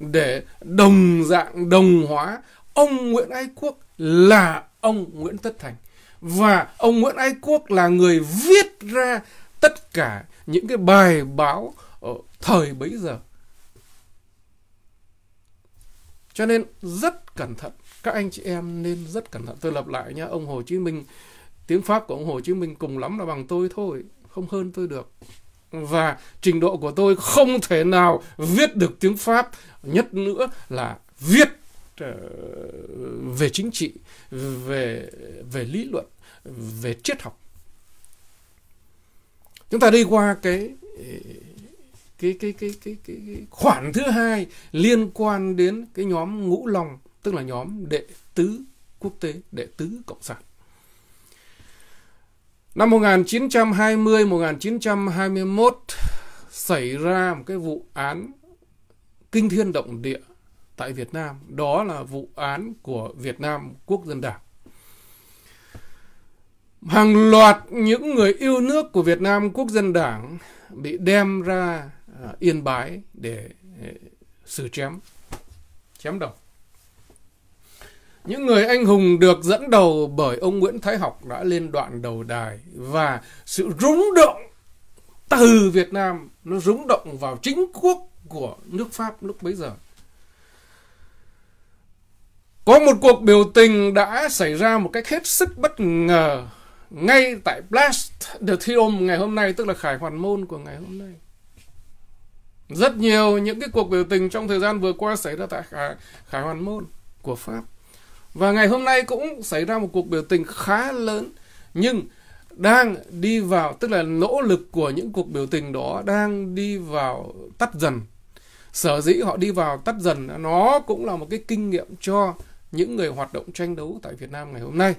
để đồng dạng đồng hóa ông Nguyễn Ái Quốc là ông Nguyễn Tất Thành và ông Nguyễn Ái Quốc là người viết ra tất cả những cái bài báo ở thời bấy giờ. Cho nên rất cẩn thận, các anh chị em nên rất cẩn thận. Tôi lặp lại nhé, ông Hồ Chí Minh, tiếng Pháp của ông Hồ Chí Minh cùng lắm là bằng tôi thôi, không hơn tôi được và trình độ của tôi không thể nào viết được tiếng Pháp nhất nữa là viết ờ, về chính trị về về lý luận về triết học chúng ta đi qua cái cái cái cái cái cái, cái khoản thứ hai liên quan đến cái nhóm ngũ long tức là nhóm đệ tứ quốc tế đệ tứ cộng sản Năm 1920-1921 xảy ra một cái vụ án kinh thiên động địa tại Việt Nam. Đó là vụ án của Việt Nam Quốc dân đảng. Hàng loạt những người yêu nước của Việt Nam Quốc dân đảng bị đem ra à, Yên Bái để à, xử chém, chém đầu. Những người anh hùng được dẫn đầu bởi ông Nguyễn Thái Học đã lên đoạn đầu đài và sự rúng động từ Việt Nam nó rúng động vào chính quốc của nước Pháp lúc bấy giờ. Có một cuộc biểu tình đã xảy ra một cách hết sức bất ngờ ngay tại Place de Thiom ngày hôm nay, tức là Khải Hoàn Môn của ngày hôm nay. Rất nhiều những cái cuộc biểu tình trong thời gian vừa qua xảy ra tại Khải, Khải Hoàn Môn của Pháp. Và ngày hôm nay cũng xảy ra một cuộc biểu tình khá lớn nhưng đang đi vào tức là nỗ lực của những cuộc biểu tình đó đang đi vào tắt dần. Sở dĩ họ đi vào tắt dần nó cũng là một cái kinh nghiệm cho những người hoạt động tranh đấu tại Việt Nam ngày hôm nay.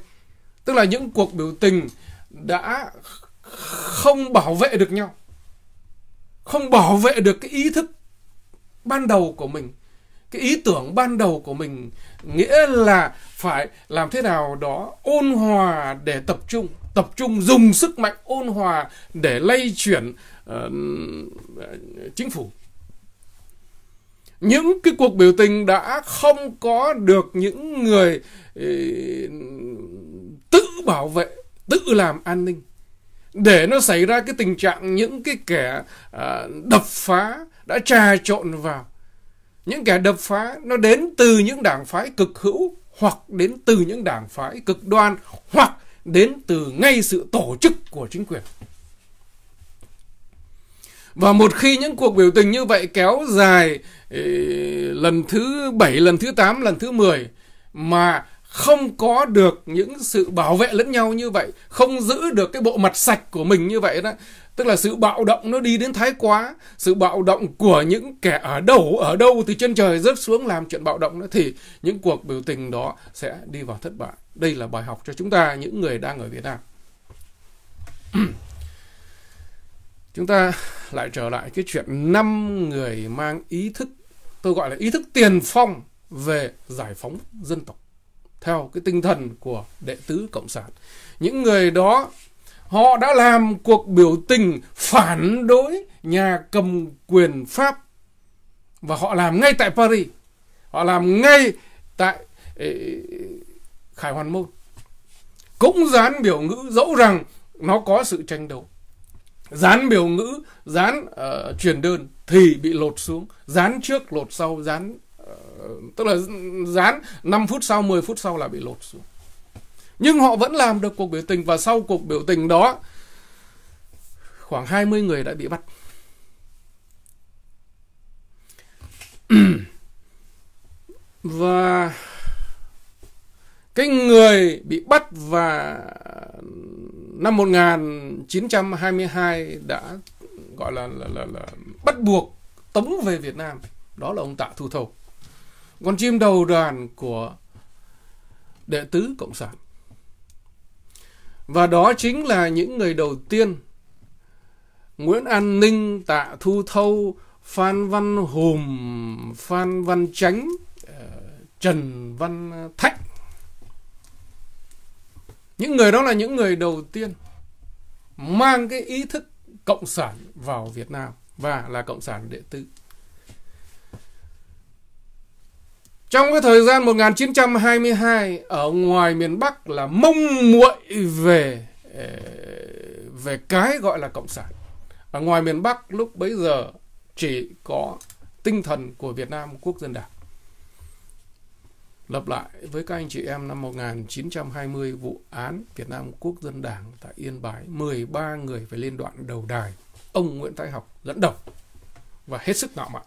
Tức là những cuộc biểu tình đã không bảo vệ được nhau. Không bảo vệ được cái ý thức ban đầu của mình cái ý tưởng ban đầu của mình nghĩa là phải làm thế nào đó ôn hòa để tập trung tập trung dùng sức mạnh ôn hòa để lay chuyển uh, chính phủ những cái cuộc biểu tình đã không có được những người ờ, tự bảo vệ tự làm an ninh để nó xảy ra cái tình trạng những cái kẻ ờ, đập phá đã trà trộn vào những kẻ đập phá nó đến từ những đảng phái cực hữu hoặc đến từ những đảng phái cực đoan hoặc đến từ ngay sự tổ chức của chính quyền. Và một khi những cuộc biểu tình như vậy kéo dài ý, lần thứ 7, lần thứ 8, lần thứ 10 mà không có được những sự bảo vệ lẫn nhau như vậy, không giữ được cái bộ mặt sạch của mình như vậy đó tức là sự bạo động nó đi đến thái quá sự bạo động của những kẻ ở đâu ở đâu từ trên trời rớt xuống làm chuyện bạo động đó thì những cuộc biểu tình đó sẽ đi vào thất bại đây là bài học cho chúng ta những người đang ở việt nam chúng ta lại trở lại cái chuyện năm người mang ý thức tôi gọi là ý thức tiền phong về giải phóng dân tộc theo cái tinh thần của đệ tứ cộng sản những người đó họ đã làm cuộc biểu tình phản đối nhà cầm quyền Pháp và họ làm ngay tại Paris, họ làm ngay tại ấy, Khải Hoàn Môn. Cũng dán biểu ngữ dẫu rằng nó có sự tranh đấu. Dán biểu ngữ, dán uh, truyền đơn thì bị lột xuống, dán trước lột sau, dán uh, tức là dán 5 phút sau 10 phút sau là bị lột xuống. Nhưng họ vẫn làm được cuộc biểu tình và sau cuộc biểu tình đó khoảng 20 người đã bị bắt. và cái người bị bắt và năm 1922 đã gọi là, là, là, là bắt buộc tống về Việt Nam đó là ông Tạ Thu Thầu con chim đầu đoàn của đệ tứ cộng sản và đó chính là những người đầu tiên Nguyễn An Ninh, Tạ Thu Thâu, Phan Văn Hùng, Phan Văn Chánh, ờ, Trần Văn Thách. Những người đó là những người đầu tiên mang cái ý thức cộng sản vào Việt Nam và là cộng sản đệ tử. Trong cái thời gian 1922 ở ngoài miền Bắc là mông muội về ờ, về cái gọi là cộng sản. Ở ngoài miền Bắc lúc bấy giờ chỉ có tinh thần của Việt Nam Quốc dân đảng. Lập lại với các anh chị em năm 1920 vụ án Việt Nam Quốc dân đảng tại Yên Bái 13 người phải lên đoạn đầu đài. Ông Nguyễn Thái Học dẫn đầu và hết sức ngạo mạn.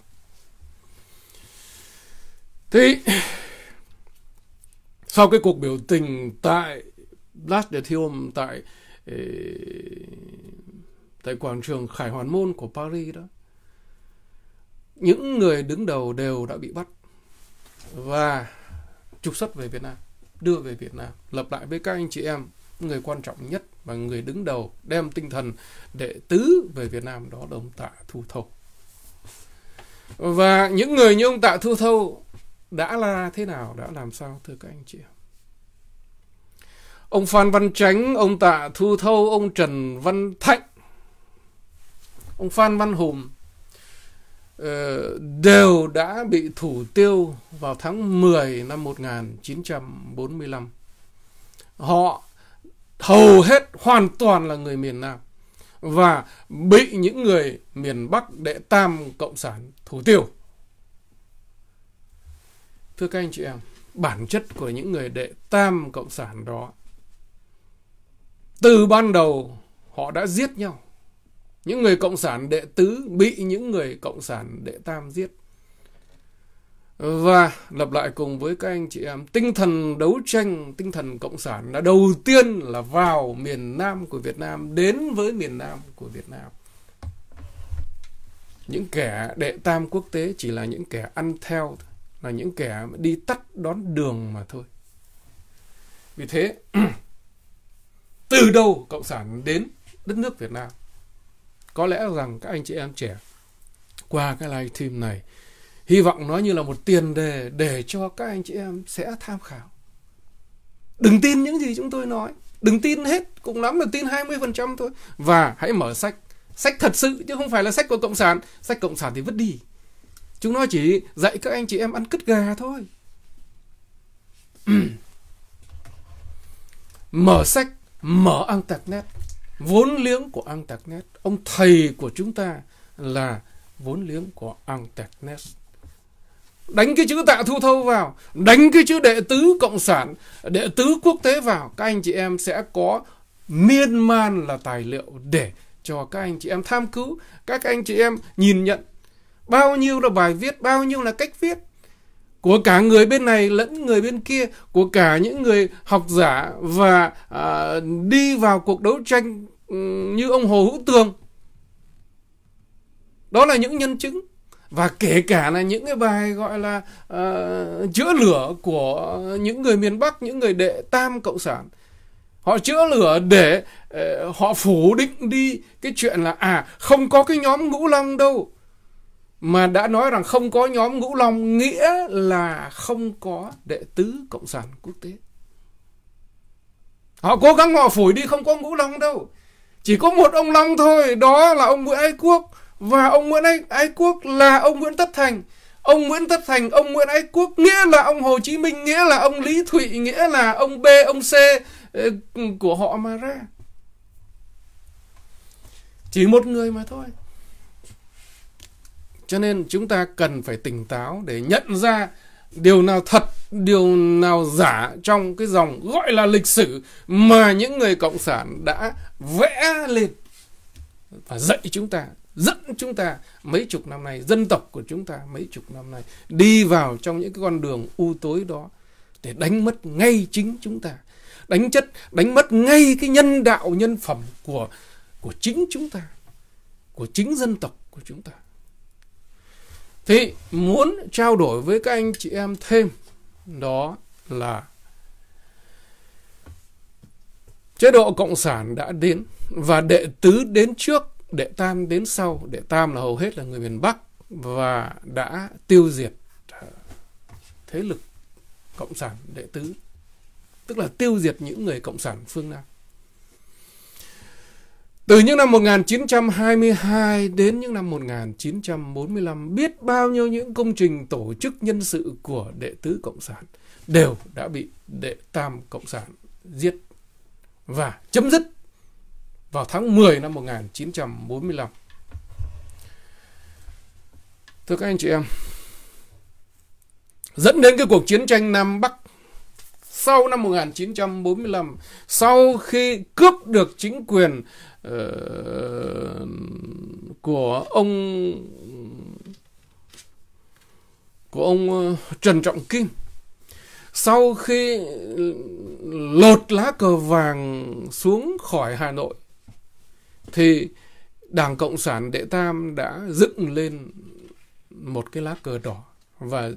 Thế sau cái cuộc biểu tình tại Last de Thium tại ờ, tại quảng trường Khải Hoàn Môn của Paris đó những người đứng đầu đều đã bị bắt và trục xuất về Việt Nam đưa về Việt Nam lập lại với các anh chị em người quan trọng nhất và người đứng đầu đem tinh thần đệ tứ về Việt Nam đó là ông Tạ Thu Thâu và những người như ông Tạ Thu Thâu đã là thế nào đã làm sao thưa các anh chị ông phan văn chánh ông tạ thu thâu ông trần văn thạnh ông phan văn hùng ờ, đều đã bị thủ tiêu vào tháng 10 năm 1945. Họ hầu hết hoàn toàn là người miền Nam và bị những người miền Bắc đệ tam cộng sản thủ tiêu thưa các anh chị em bản chất của những người đệ tam cộng sản đó từ ban đầu họ đã giết nhau những người cộng sản đệ tứ bị những người cộng sản đệ tam giết và lập lại cùng với các anh chị em tinh thần đấu tranh tinh thần cộng sản là đầu tiên là vào miền nam của việt nam đến với miền nam của việt nam những kẻ đệ tam quốc tế chỉ là những kẻ ăn theo thôi là những kẻ đi tắt đón đường mà thôi vì thế từ đâu cộng sản đến đất nước việt nam có lẽ rằng các anh chị em trẻ qua cái live stream này hy vọng nó như là một tiền đề để cho các anh chị em sẽ tham khảo đừng tin những gì chúng tôi nói đừng tin hết cũng lắm là tin 20% thôi và hãy mở sách sách thật sự chứ không phải là sách của cộng sản sách cộng sản thì vứt đi Chúng nó chỉ dạy các anh chị em ăn cất gà thôi. mở sách, mở Internet. Vốn liếng của Internet. Ông thầy của chúng ta là vốn liếng của Internet. Đánh cái chữ tạ thu thâu vào, đánh cái chữ đệ tứ cộng sản, đệ tứ quốc tế vào, các anh chị em sẽ có miên man là tài liệu để cho các anh chị em tham cứu, các anh chị em nhìn nhận bao nhiêu là bài viết bao nhiêu là cách viết của cả người bên này lẫn người bên kia của cả những người học giả và à, đi vào cuộc đấu tranh như ông hồ hữu tường đó là những nhân chứng và kể cả là những cái bài gọi là uh, chữa lửa của những người miền bắc những người đệ tam cộng sản họ chữa lửa để uh, họ phủ định đi cái chuyện là à không có cái nhóm ngũ long đâu mà đã nói rằng không có nhóm ngũ long nghĩa là không có đệ tứ cộng sản quốc tế họ cố gắng họ phổi đi không có ngũ long đâu chỉ có một ông long thôi đó là ông nguyễn ái quốc và ông nguyễn ái, ái quốc là ông nguyễn tất thành ông nguyễn tất thành ông nguyễn ái quốc nghĩa là ông hồ chí minh nghĩa là ông lý thụy nghĩa là ông b ông c ờ, của họ mà ra chỉ một người mà thôi cho nên chúng ta cần phải tỉnh táo để nhận ra điều nào thật, điều nào giả trong cái dòng gọi là lịch sử mà những người cộng sản đã vẽ lên và dạy chúng ta, dẫn chúng ta mấy chục năm nay, dân tộc của chúng ta mấy chục năm nay đi vào trong những cái con đường u tối đó để đánh mất ngay chính chúng ta, đánh chất, đánh mất ngay cái nhân đạo nhân phẩm của của chính chúng ta, của chính dân tộc của chúng ta thì muốn trao đổi với các anh chị em thêm đó là chế độ cộng sản đã đến và đệ tứ đến trước đệ tam đến sau đệ tam là hầu hết là người miền bắc và đã tiêu diệt ờ, thế lực cộng sản đệ tứ tức là tiêu diệt những người cộng sản phương nam từ những năm 1922 đến những năm 1945, biết bao nhiêu những công trình tổ chức nhân sự của đệ tứ Cộng sản đều đã bị đệ tam Cộng sản giết và chấm dứt vào tháng 10 năm 1945. Thưa các anh chị em, dẫn đến cái cuộc chiến tranh Nam Bắc sau năm 1945, sau khi cướp được chính quyền Ờ, của ông của ông ờ, Trần Trọng Kim sau khi lột lá cờ vàng xuống khỏi Hà Nội thì Đảng Cộng sản Đệ Tam đã dựng lên một cái lá cờ đỏ và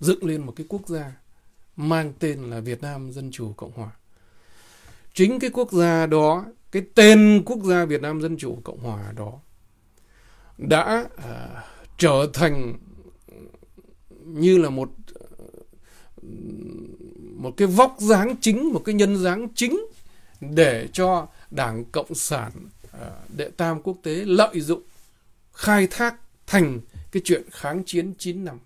dựng lên một cái quốc gia mang tên là Việt Nam Dân Chủ Cộng Hòa. Chính cái quốc gia đó cái tên quốc gia Việt Nam Dân Chủ Cộng Hòa đó đã uh, trở thành như là một một cái vóc dáng chính một cái nhân dáng chính để cho đảng cộng sản uh, đệ tam quốc tế lợi dụng khai thác thành cái chuyện kháng chiến 9 năm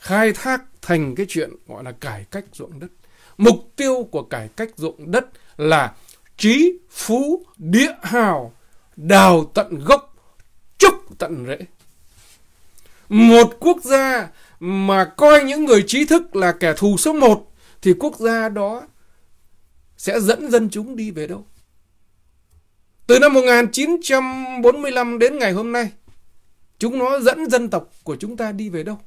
khai thác thành cái chuyện gọi là cải cách ruộng đất mục tiêu của cải cách ruộng đất là trí phú địa hào đào tận gốc trúc tận rễ một quốc gia mà coi những người trí thức là kẻ thù số một thì quốc gia đó sẽ dẫn dân chúng đi về đâu từ năm 1945 đến ngày hôm nay chúng nó dẫn dân tộc của chúng ta đi về đâu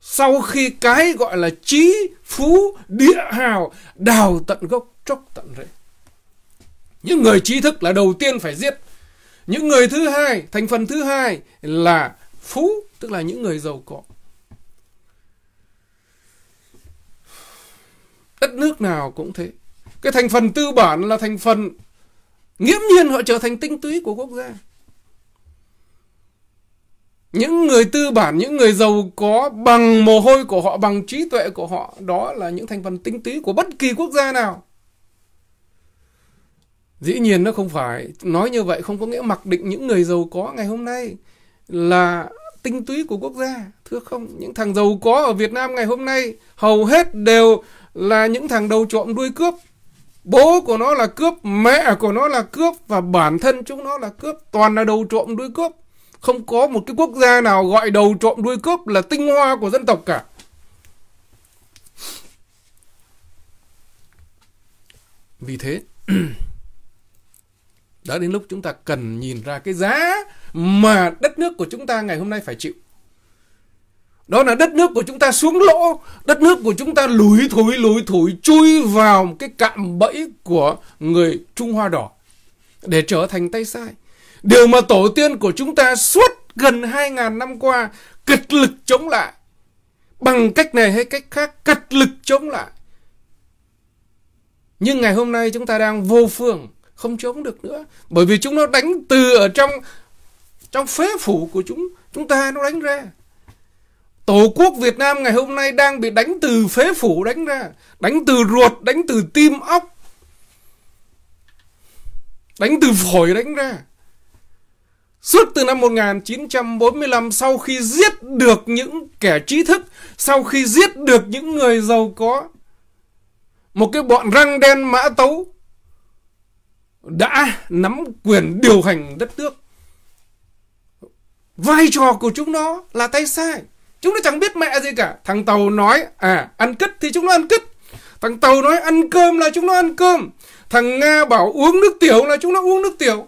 sau khi cái gọi là trí phú địa hào đào tận gốc trốc tận rễ những người trí thức là đầu tiên phải giết những người thứ hai thành phần thứ hai là phú tức là những người giàu có đất nước nào cũng thế cái thành phần tư bản là thành phần nghiễm nhiên họ trở thành tinh túy của quốc gia những người tư bản những người giàu có bằng mồ hôi của họ bằng trí tuệ của họ đó là những thành phần tinh túy của bất kỳ quốc gia nào Dĩ nhiên nó không phải, nói như vậy không có nghĩa mặc định những người giàu có ngày hôm nay là tinh túy của quốc gia. Thưa không, những thằng giàu có ở Việt Nam ngày hôm nay hầu hết đều là những thằng đầu trộm đuôi cướp. Bố của nó là cướp, mẹ của nó là cướp và bản thân chúng nó là cướp, toàn là đầu trộm đuôi cướp. Không có một cái quốc gia nào gọi đầu trộm đuôi cướp là tinh hoa của dân tộc cả. Vì thế, đã đến lúc chúng ta cần nhìn ra cái giá mà đất nước của chúng ta ngày hôm nay phải chịu đó là đất nước của chúng ta xuống lỗ đất nước của chúng ta lùi thủi lùi thủi chui vào cái cạm bẫy của người trung hoa đỏ để trở thành tay sai điều mà tổ tiên của chúng ta suốt gần 2.000 năm qua cật lực chống lại bằng cách này hay cách khác cật lực chống lại nhưng ngày hôm nay chúng ta đang vô phương không chống được nữa bởi vì chúng nó đánh từ ở trong trong phế phủ của chúng chúng ta nó đánh ra tổ quốc việt nam ngày hôm nay đang bị đánh từ phế phủ đánh ra đánh từ ruột đánh từ tim óc đánh từ phổi đánh ra Suốt từ năm 1945 sau khi giết được những kẻ trí thức, sau khi giết được những người giàu có, một cái bọn răng đen mã tấu đã nắm quyền điều hành đất nước vai trò của chúng nó là tay sai chúng nó chẳng biết mẹ gì cả thằng tàu nói à ăn cất thì chúng nó ăn cất, thằng tàu nói ăn cơm là chúng nó ăn cơm thằng nga bảo uống nước tiểu là chúng nó uống nước tiểu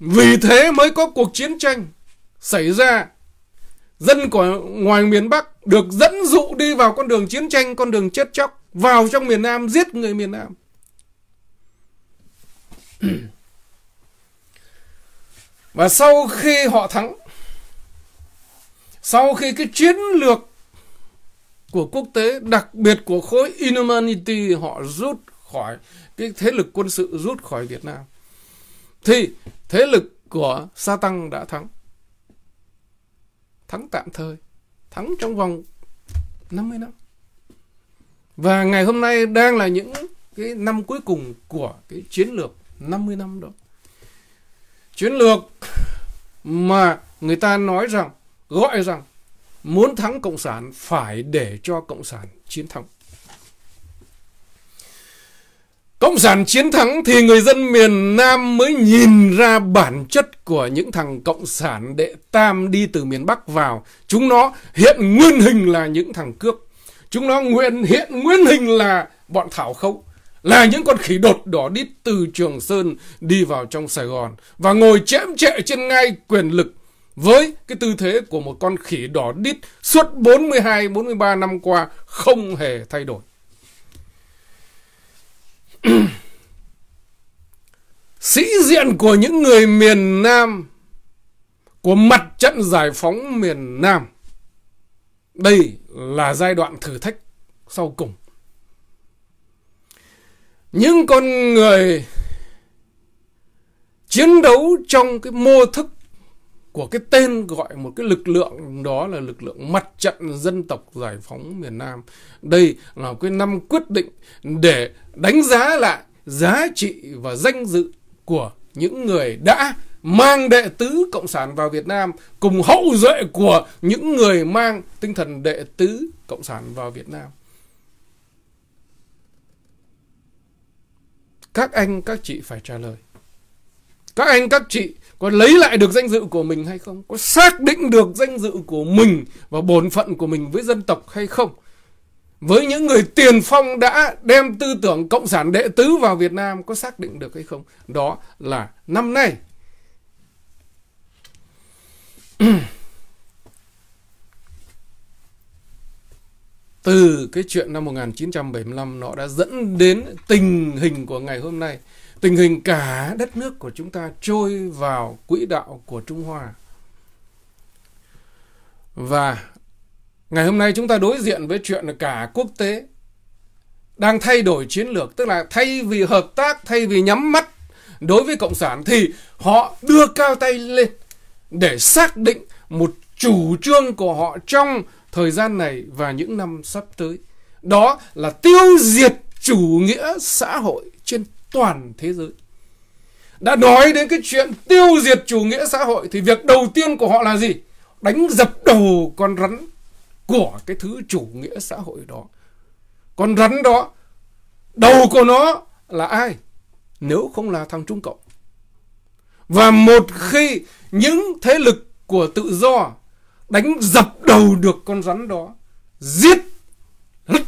vì thế mới có cuộc chiến tranh xảy ra dân của ngoài miền Bắc được dẫn dụ đi vào con đường chiến tranh, con đường chết chóc, vào trong miền Nam giết người miền Nam. Và sau khi họ thắng, sau khi cái chiến lược của quốc tế, đặc biệt của khối Inhumanity họ rút khỏi cái thế lực quân sự rút khỏi Việt Nam thì thế lực của Sa Tăng đã thắng thắng tạm thời, thắng trong vòng 50 năm. Và ngày hôm nay đang là những cái năm cuối cùng của cái chiến lược 50 năm đó. Chiến lược mà người ta nói rằng, gọi rằng muốn thắng cộng sản phải để cho cộng sản chiến thắng. Cộng sản chiến thắng thì người dân miền Nam mới nhìn ra bản chất của những thằng cộng sản đệ tam đi từ miền Bắc vào. Chúng nó hiện nguyên hình là những thằng cướp. Chúng nó nguyên hiện nguyên hình là bọn thảo khấu. Là những con khỉ đột đỏ đít từ Trường Sơn đi vào trong Sài Gòn và ngồi chém chệ trên ngai quyền lực với cái tư thế của một con khỉ đỏ đít suốt 42-43 năm qua không hề thay đổi sĩ diện của những người miền Nam của mặt trận giải phóng miền Nam đây là giai đoạn thử thách sau cùng những con người chiến đấu trong cái mô thức của cái tên gọi một cái lực lượng đó là lực lượng mặt trận dân tộc giải phóng miền Nam. Đây là cái năm quyết định để đánh giá lại giá trị và danh dự của những người đã mang đệ tứ cộng sản vào Việt Nam cùng hậu duệ của những người mang tinh thần đệ tứ cộng sản vào Việt Nam. Các anh các chị phải trả lời các anh các chị có lấy lại được danh dự của mình hay không có xác định được danh dự của mình và bổn phận của mình với dân tộc hay không với những người tiền phong đã đem tư tưởng cộng sản đệ tứ vào Việt Nam có xác định được hay không đó là năm nay từ cái chuyện năm 1975 nó đã dẫn đến tình hình của ngày hôm nay tình hình cả đất nước của chúng ta trôi vào quỹ đạo của Trung Hoa. Và ngày hôm nay chúng ta đối diện với chuyện là cả quốc tế đang thay đổi chiến lược, tức là thay vì hợp tác, thay vì nhắm mắt đối với Cộng sản thì họ đưa cao tay lên để xác định một chủ trương của họ trong thời gian này và những năm sắp tới. Đó là tiêu diệt chủ nghĩa xã hội trên toàn thế giới. Đã nói đến cái chuyện tiêu diệt chủ nghĩa xã hội thì việc đầu tiên của họ là gì? Đánh dập đầu con rắn của cái thứ chủ nghĩa xã hội đó. Con rắn đó, đầu của nó là ai? Nếu không là thằng Trung Cộng. Và một khi những thế lực của tự do đánh dập đầu được con rắn đó, giết,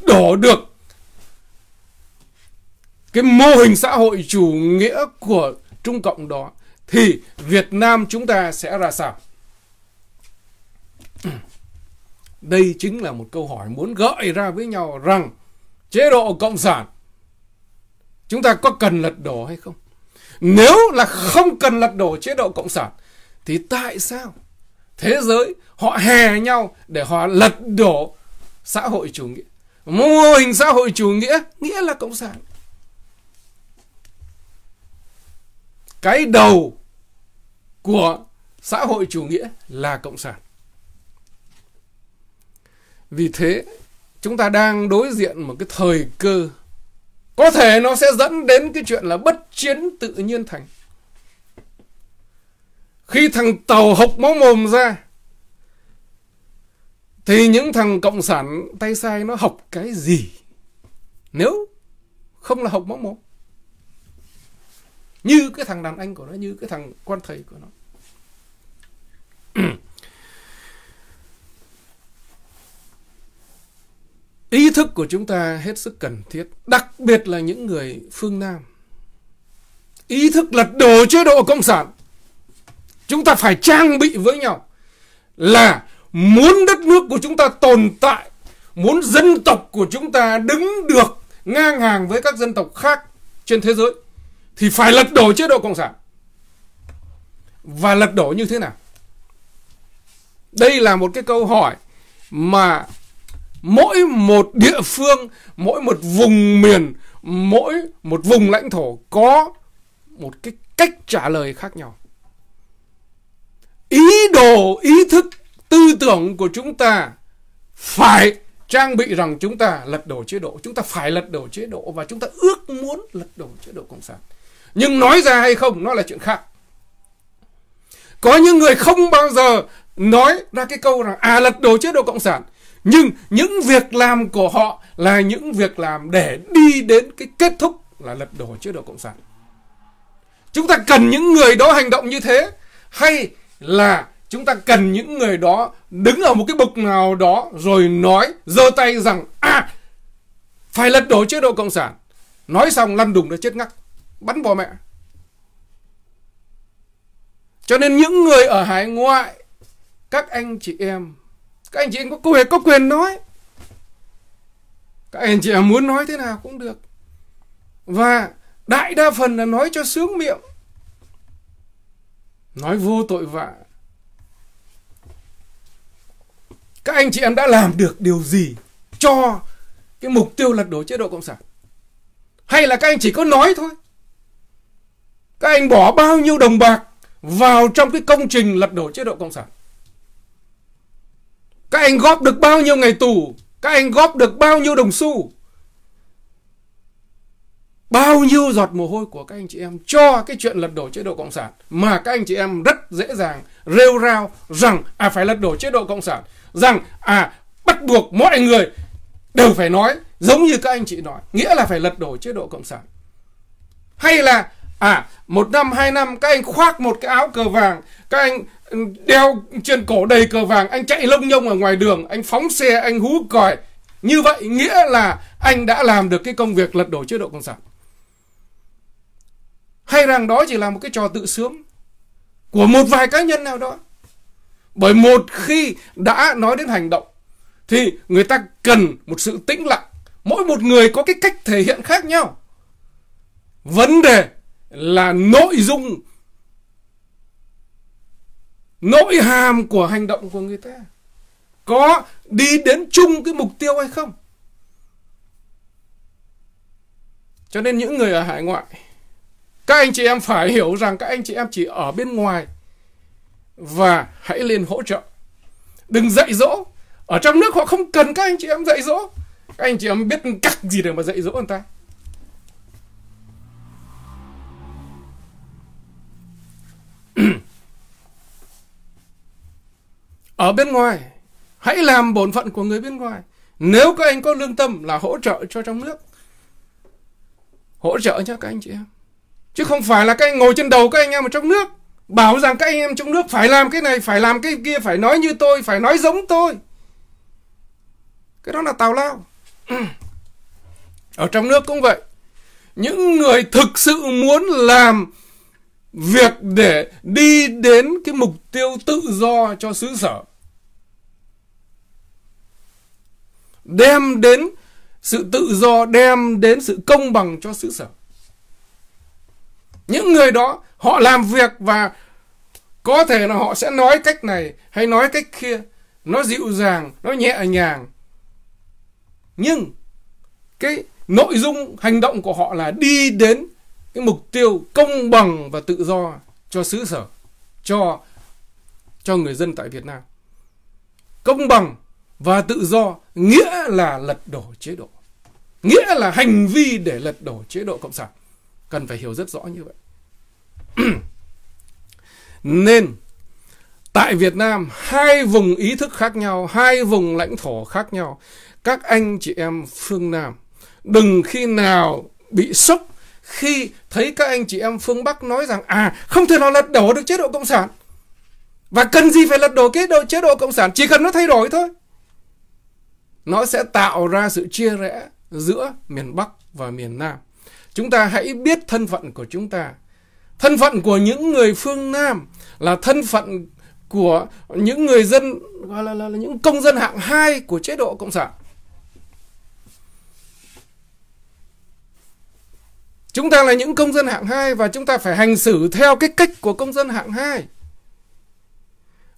đổ được cái mô hình xã hội chủ nghĩa của Trung Cộng đó thì Việt Nam chúng ta sẽ ra sao? Đây chính là một câu hỏi muốn gợi ra với nhau rằng chế độ cộng sản chúng ta có cần lật đổ hay không? Nếu là không cần lật đổ chế độ cộng sản thì tại sao thế giới họ hè nhau để họ lật đổ xã hội chủ nghĩa? Mô hình xã hội chủ nghĩa nghĩa là cộng sản cái đầu của xã hội chủ nghĩa là cộng sản vì thế chúng ta đang đối diện một cái thời cơ có thể nó sẽ dẫn đến cái chuyện là bất chiến tự nhiên thành khi thằng tàu hộc máu mồm ra thì những thằng cộng sản tay sai nó học cái gì nếu không là học máu mồm như cái thằng đàn anh của nó như cái thằng quan thầy của nó ý thức của chúng ta hết sức cần thiết đặc biệt là những người phương nam ý thức lật đổ chế độ cộng sản chúng ta phải trang bị với nhau là muốn đất nước của chúng ta tồn tại muốn dân tộc của chúng ta đứng được ngang hàng với các dân tộc khác trên thế giới thì phải lật đổ chế độ cộng sản và lật đổ như thế nào đây là một cái câu hỏi mà mỗi một địa phương mỗi một vùng miền mỗi một vùng lãnh thổ có một cái cách trả lời khác nhau ý đồ ý thức tư tưởng của chúng ta phải trang bị rằng chúng ta lật đổ chế độ chúng ta phải lật đổ chế độ và chúng ta ước muốn lật đổ chế độ cộng sản nhưng nói ra hay không nó là chuyện khác có những người không bao giờ nói ra cái câu rằng à lật đổ chế độ cộng sản nhưng những việc làm của họ là những việc làm để đi đến cái kết thúc là lật đổ chế độ cộng sản chúng ta cần những người đó hành động như thế hay là chúng ta cần những người đó đứng ở một cái bục nào đó rồi nói giơ tay rằng à phải lật đổ chế độ cộng sản nói xong lăn đùng nó chết ngắc bắn bỏ mẹ cho nên những người ở hải ngoại các anh chị em các anh chị em có quyền có quyền nói các anh chị em muốn nói thế nào cũng được và đại đa phần là nói cho sướng miệng nói vô tội vạ các anh chị em đã làm được điều gì cho cái mục tiêu lật đổ chế độ cộng sản hay là các anh chỉ có nói thôi các anh bỏ bao nhiêu đồng bạc vào trong cái công trình lật đổ chế độ Cộng sản? Các anh góp được bao nhiêu ngày tù? Các anh góp được bao nhiêu đồng xu? Bao nhiêu giọt mồ hôi của các anh chị em cho cái chuyện lật đổ chế độ Cộng sản mà các anh chị em rất dễ dàng rêu rao rằng à phải lật đổ chế độ Cộng sản, rằng à bắt buộc mọi người đều phải nói giống như các anh chị nói, nghĩa là phải lật đổ chế độ Cộng sản. Hay là à một năm hai năm các anh khoác một cái áo cờ vàng các anh ừ, đeo trên cổ đầy cờ vàng anh chạy lông nhông ở ngoài đường anh phóng xe anh hú còi như vậy nghĩa là anh đã làm được cái công việc lật đổ chế độ cộng sản hay rằng đó chỉ là một cái trò tự sướng của một vài cá nhân nào đó bởi một khi đã nói đến hành động thì người ta cần một sự tĩnh lặng mỗi một người có cái cách thể hiện khác nhau vấn đề là nội dung nội hàm của hành động của người ta có đi đến chung cái mục tiêu hay không cho nên những người ở hải ngoại các anh chị em phải hiểu rằng các anh chị em chỉ ở bên ngoài và hãy lên hỗ trợ đừng dạy dỗ ở trong nước họ không cần các anh chị em dạy dỗ các anh chị em biết cắt gì để mà dạy dỗ người ta ở bên ngoài hãy làm bổn phận của người bên ngoài nếu các anh có lương tâm là hỗ trợ cho trong nước hỗ trợ cho các anh chị em chứ không phải là các anh ngồi trên đầu các anh em ở trong nước bảo rằng các anh em trong nước phải làm cái này phải làm cái kia phải nói như tôi phải nói giống tôi cái đó là tào lao ở trong nước cũng vậy những người thực sự muốn làm việc để đi đến cái mục tiêu tự do cho xứ sở đem đến sự tự do đem đến sự công bằng cho xứ sở những người đó họ làm việc và có thể là họ sẽ nói cách này hay nói cách kia nó dịu dàng nó nhẹ nhàng nhưng cái nội dung hành động của họ là đi đến cái mục tiêu công bằng và tự do cho xứ sở cho cho người dân tại Việt Nam công bằng và tự do nghĩa là lật đổ chế độ nghĩa là hành vi để lật đổ chế độ cộng sản cần phải hiểu rất rõ như vậy nên tại Việt Nam hai vùng ý thức khác nhau hai vùng lãnh thổ khác nhau các anh chị em phương Nam đừng khi nào bị sốc khi thấy các anh chị em phương Bắc nói rằng à không thể nào lật đổ được chế độ cộng sản và cần gì phải lật đổ chế độ chế độ cộng sản chỉ cần nó thay đổi thôi nó sẽ tạo ra sự chia rẽ giữa miền Bắc và miền Nam chúng ta hãy biết thân phận của chúng ta thân phận của những người phương Nam là thân phận của những người dân gọi là, là, là những công dân hạng hai của chế độ cộng sản Chúng ta là những công dân hạng hai và chúng ta phải hành xử theo cái cách của công dân hạng hai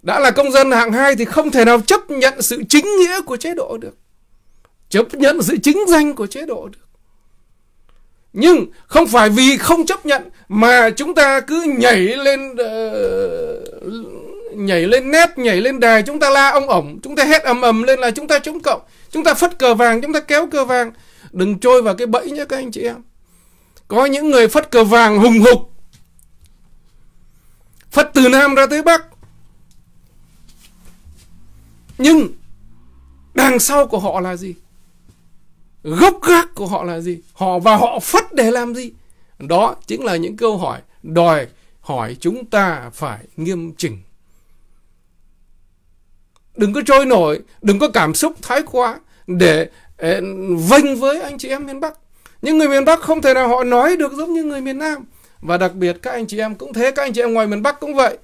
Đã là công dân hạng hai thì không thể nào chấp nhận sự chính nghĩa của chế độ được. Chấp nhận sự chính danh của chế độ được. Nhưng không phải vì không chấp nhận mà chúng ta cứ nhảy lên uh, nhảy lên nét, nhảy lên đài, chúng ta la ông ổng, chúng ta hét ầm ầm lên là chúng ta chống cộng, chúng ta phất cờ vàng, chúng ta kéo cờ vàng. Đừng trôi vào cái bẫy nhé các anh chị em có những người phất cờ vàng hùng hục phất từ nam ra tới bắc nhưng đằng sau của họ là gì gốc gác của họ là gì họ và họ phất để làm gì đó chính là những câu hỏi đòi hỏi chúng ta phải nghiêm chỉnh đừng có trôi nổi đừng có cảm xúc thái quá để vênh với anh chị em miền bắc những người miền Bắc không thể nào họ nói được giống như người miền Nam và đặc biệt các anh chị em cũng thế các anh chị em ngoài miền Bắc cũng vậy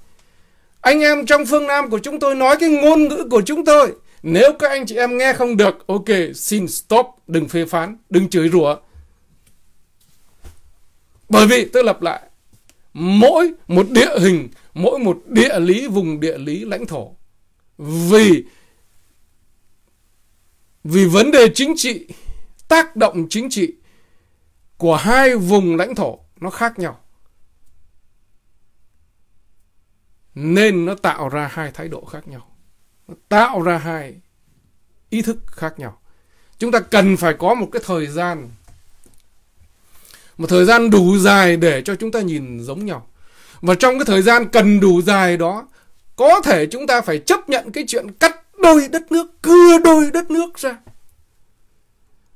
anh em trong phương Nam của chúng tôi nói cái ngôn ngữ của chúng tôi nếu các anh chị em nghe không được ok xin stop đừng phê phán đừng chửi rủa bởi vì tôi lặp lại mỗi một địa hình mỗi một địa lý vùng địa lý lãnh thổ vì vì vấn đề chính trị tác động chính trị của hai vùng lãnh thổ nó khác nhau nên nó tạo ra hai thái độ khác nhau nó tạo ra hai ý thức khác nhau chúng ta cần phải có một cái thời gian một thời gian đủ dài để cho chúng ta nhìn giống nhau và trong cái thời gian cần đủ dài đó có thể chúng ta phải chấp nhận cái chuyện cắt đôi đất nước cưa đôi đất nước ra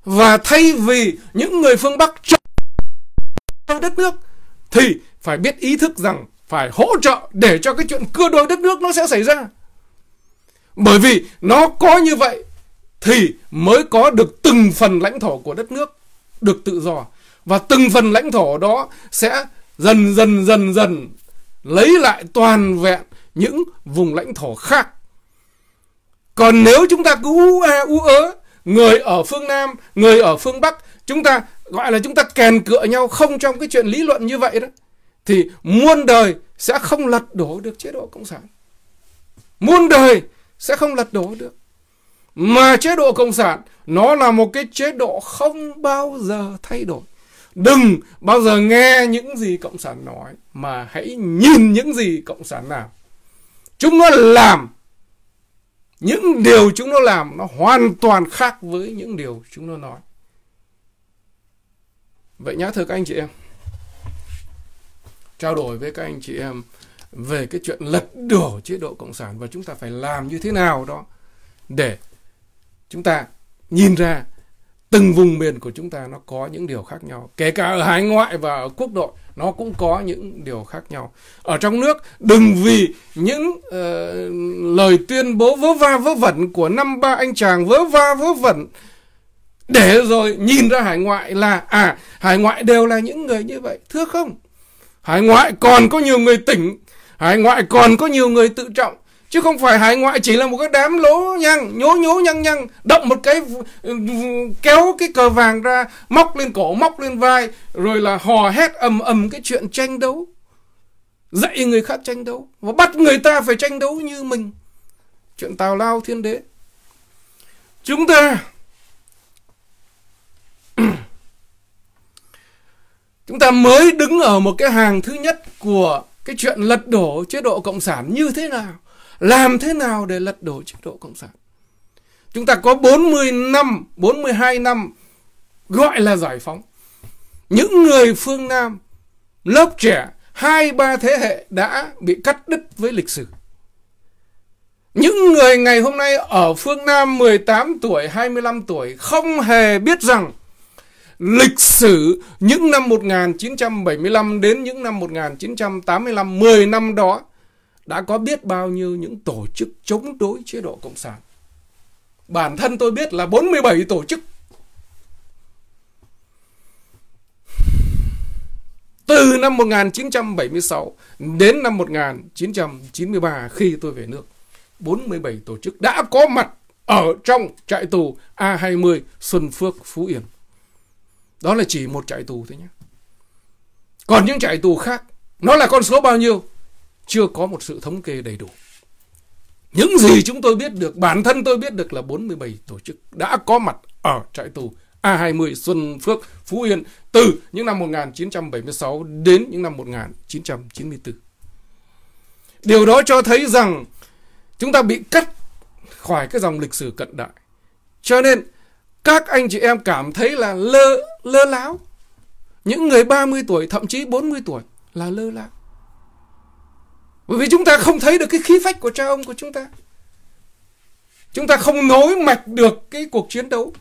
và thay vì những người phương Bắc cho đất nước thì phải biết ý thức rằng phải hỗ trợ để cho cái chuyện cưa đôi đất nước nó sẽ xảy ra. Bởi vì nó có như vậy thì mới có được từng phần lãnh thổ của đất nước được tự do và từng phần lãnh thổ đó sẽ dần dần dần dần lấy lại toàn vẹn những vùng lãnh thổ khác. Còn nếu chúng ta cứ u e u ớ người ở phương Nam, người ở phương Bắc, chúng ta gọi là chúng ta kèn cựa nhau không trong cái chuyện lý luận như vậy đó, thì muôn đời sẽ không lật đổ được chế độ Cộng sản. Muôn đời sẽ không lật đổ được. Mà chế độ Cộng sản nó là một cái chế độ không bao giờ thay đổi. Đừng bao giờ nghe những gì Cộng sản nói mà hãy nhìn những gì Cộng sản làm. Chúng nó làm những điều chúng nó làm nó hoàn toàn khác với những điều chúng nó nói vậy nhá thưa các anh chị em trao đổi với các anh chị em về cái chuyện lật đổ chế độ cộng sản và chúng ta phải làm như thế nào đó để chúng ta nhìn ra từng vùng miền của chúng ta nó có những điều khác nhau kể cả ở hải ngoại và ở quốc nội nó cũng có những điều khác nhau ở trong nước đừng vì những uh, lời tuyên bố vớ va vớ vẩn của năm ba anh chàng vớ va vớ vẩn để rồi nhìn ra hải ngoại là à hải ngoại đều là những người như vậy thưa không hải ngoại còn có nhiều người tỉnh hải ngoại còn có nhiều người tự trọng chứ không phải hải ngoại chỉ là một cái đám lố nhăng nhố nhố nhăng nhăng động một cái kéo cái cờ vàng ra móc lên cổ móc lên vai rồi là hò hét ầm ầm cái chuyện tranh đấu dạy người khác tranh đấu và bắt người ta phải tranh đấu như mình chuyện tào lao thiên đế chúng ta chúng ta mới đứng ở một cái hàng thứ nhất của cái chuyện lật đổ chế độ cộng sản như thế nào làm thế nào để lật đổ chế độ Cộng sản. Chúng ta có 40 năm, 42 năm gọi là giải phóng. Những người phương Nam, lớp trẻ, hai ba thế hệ đã bị cắt đứt với lịch sử. Những người ngày hôm nay ở phương Nam 18 tuổi, 25 tuổi không hề biết rằng lịch sử những năm 1975 đến những năm 1985, 10 năm đó đã có biết bao nhiêu những tổ chức chống đối chế độ Cộng sản. Bản thân tôi biết là 47 tổ chức. Từ năm 1976 đến năm 1993 khi tôi về nước, 47 tổ chức đã có mặt ở trong trại tù A20 Xuân Phước, Phú Yên. Đó là chỉ một trại tù thôi nhé. Còn những trại tù khác, nó là con số bao nhiêu chưa có một sự thống kê đầy đủ. Những gì chúng tôi biết được, bản thân tôi biết được là 47 tổ chức đã có mặt ở trại tù A20 Xuân Phước, Phú Yên từ những năm 1976 đến những năm 1994. Điều đó cho thấy rằng chúng ta bị cắt khỏi cái dòng lịch sử cận đại. Cho nên các anh chị em cảm thấy là lơ lơ láo. Những người 30 tuổi thậm chí 40 tuổi là lơ láo bởi vì chúng ta không thấy được cái khí phách của cha ông của chúng ta chúng ta không nối mạch được cái cuộc chiến đấu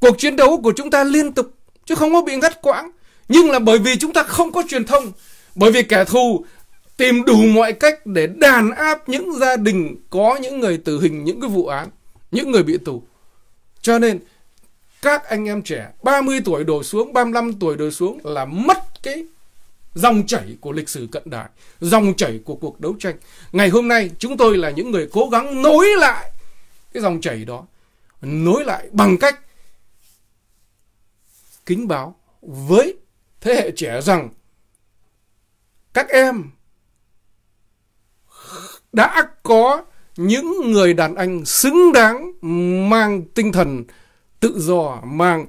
cuộc chiến đấu của chúng ta liên tục chứ không có bị ngắt quãng nhưng là bởi vì chúng ta không có truyền thông bởi vì kẻ thù tìm đủ mọi cách để đàn áp những gia đình có những người tử hình những cái vụ án những người bị tù cho nên các anh em trẻ 30 tuổi đổ xuống 35 tuổi đổ xuống là mất cái dòng chảy của lịch sử cận đại, dòng chảy của cuộc đấu tranh. Ngày hôm nay chúng tôi là những người cố gắng nối lại cái dòng chảy đó, nối lại bằng cách kính báo với thế hệ trẻ rằng các em đã có những người đàn anh xứng đáng mang tinh thần tự do, mang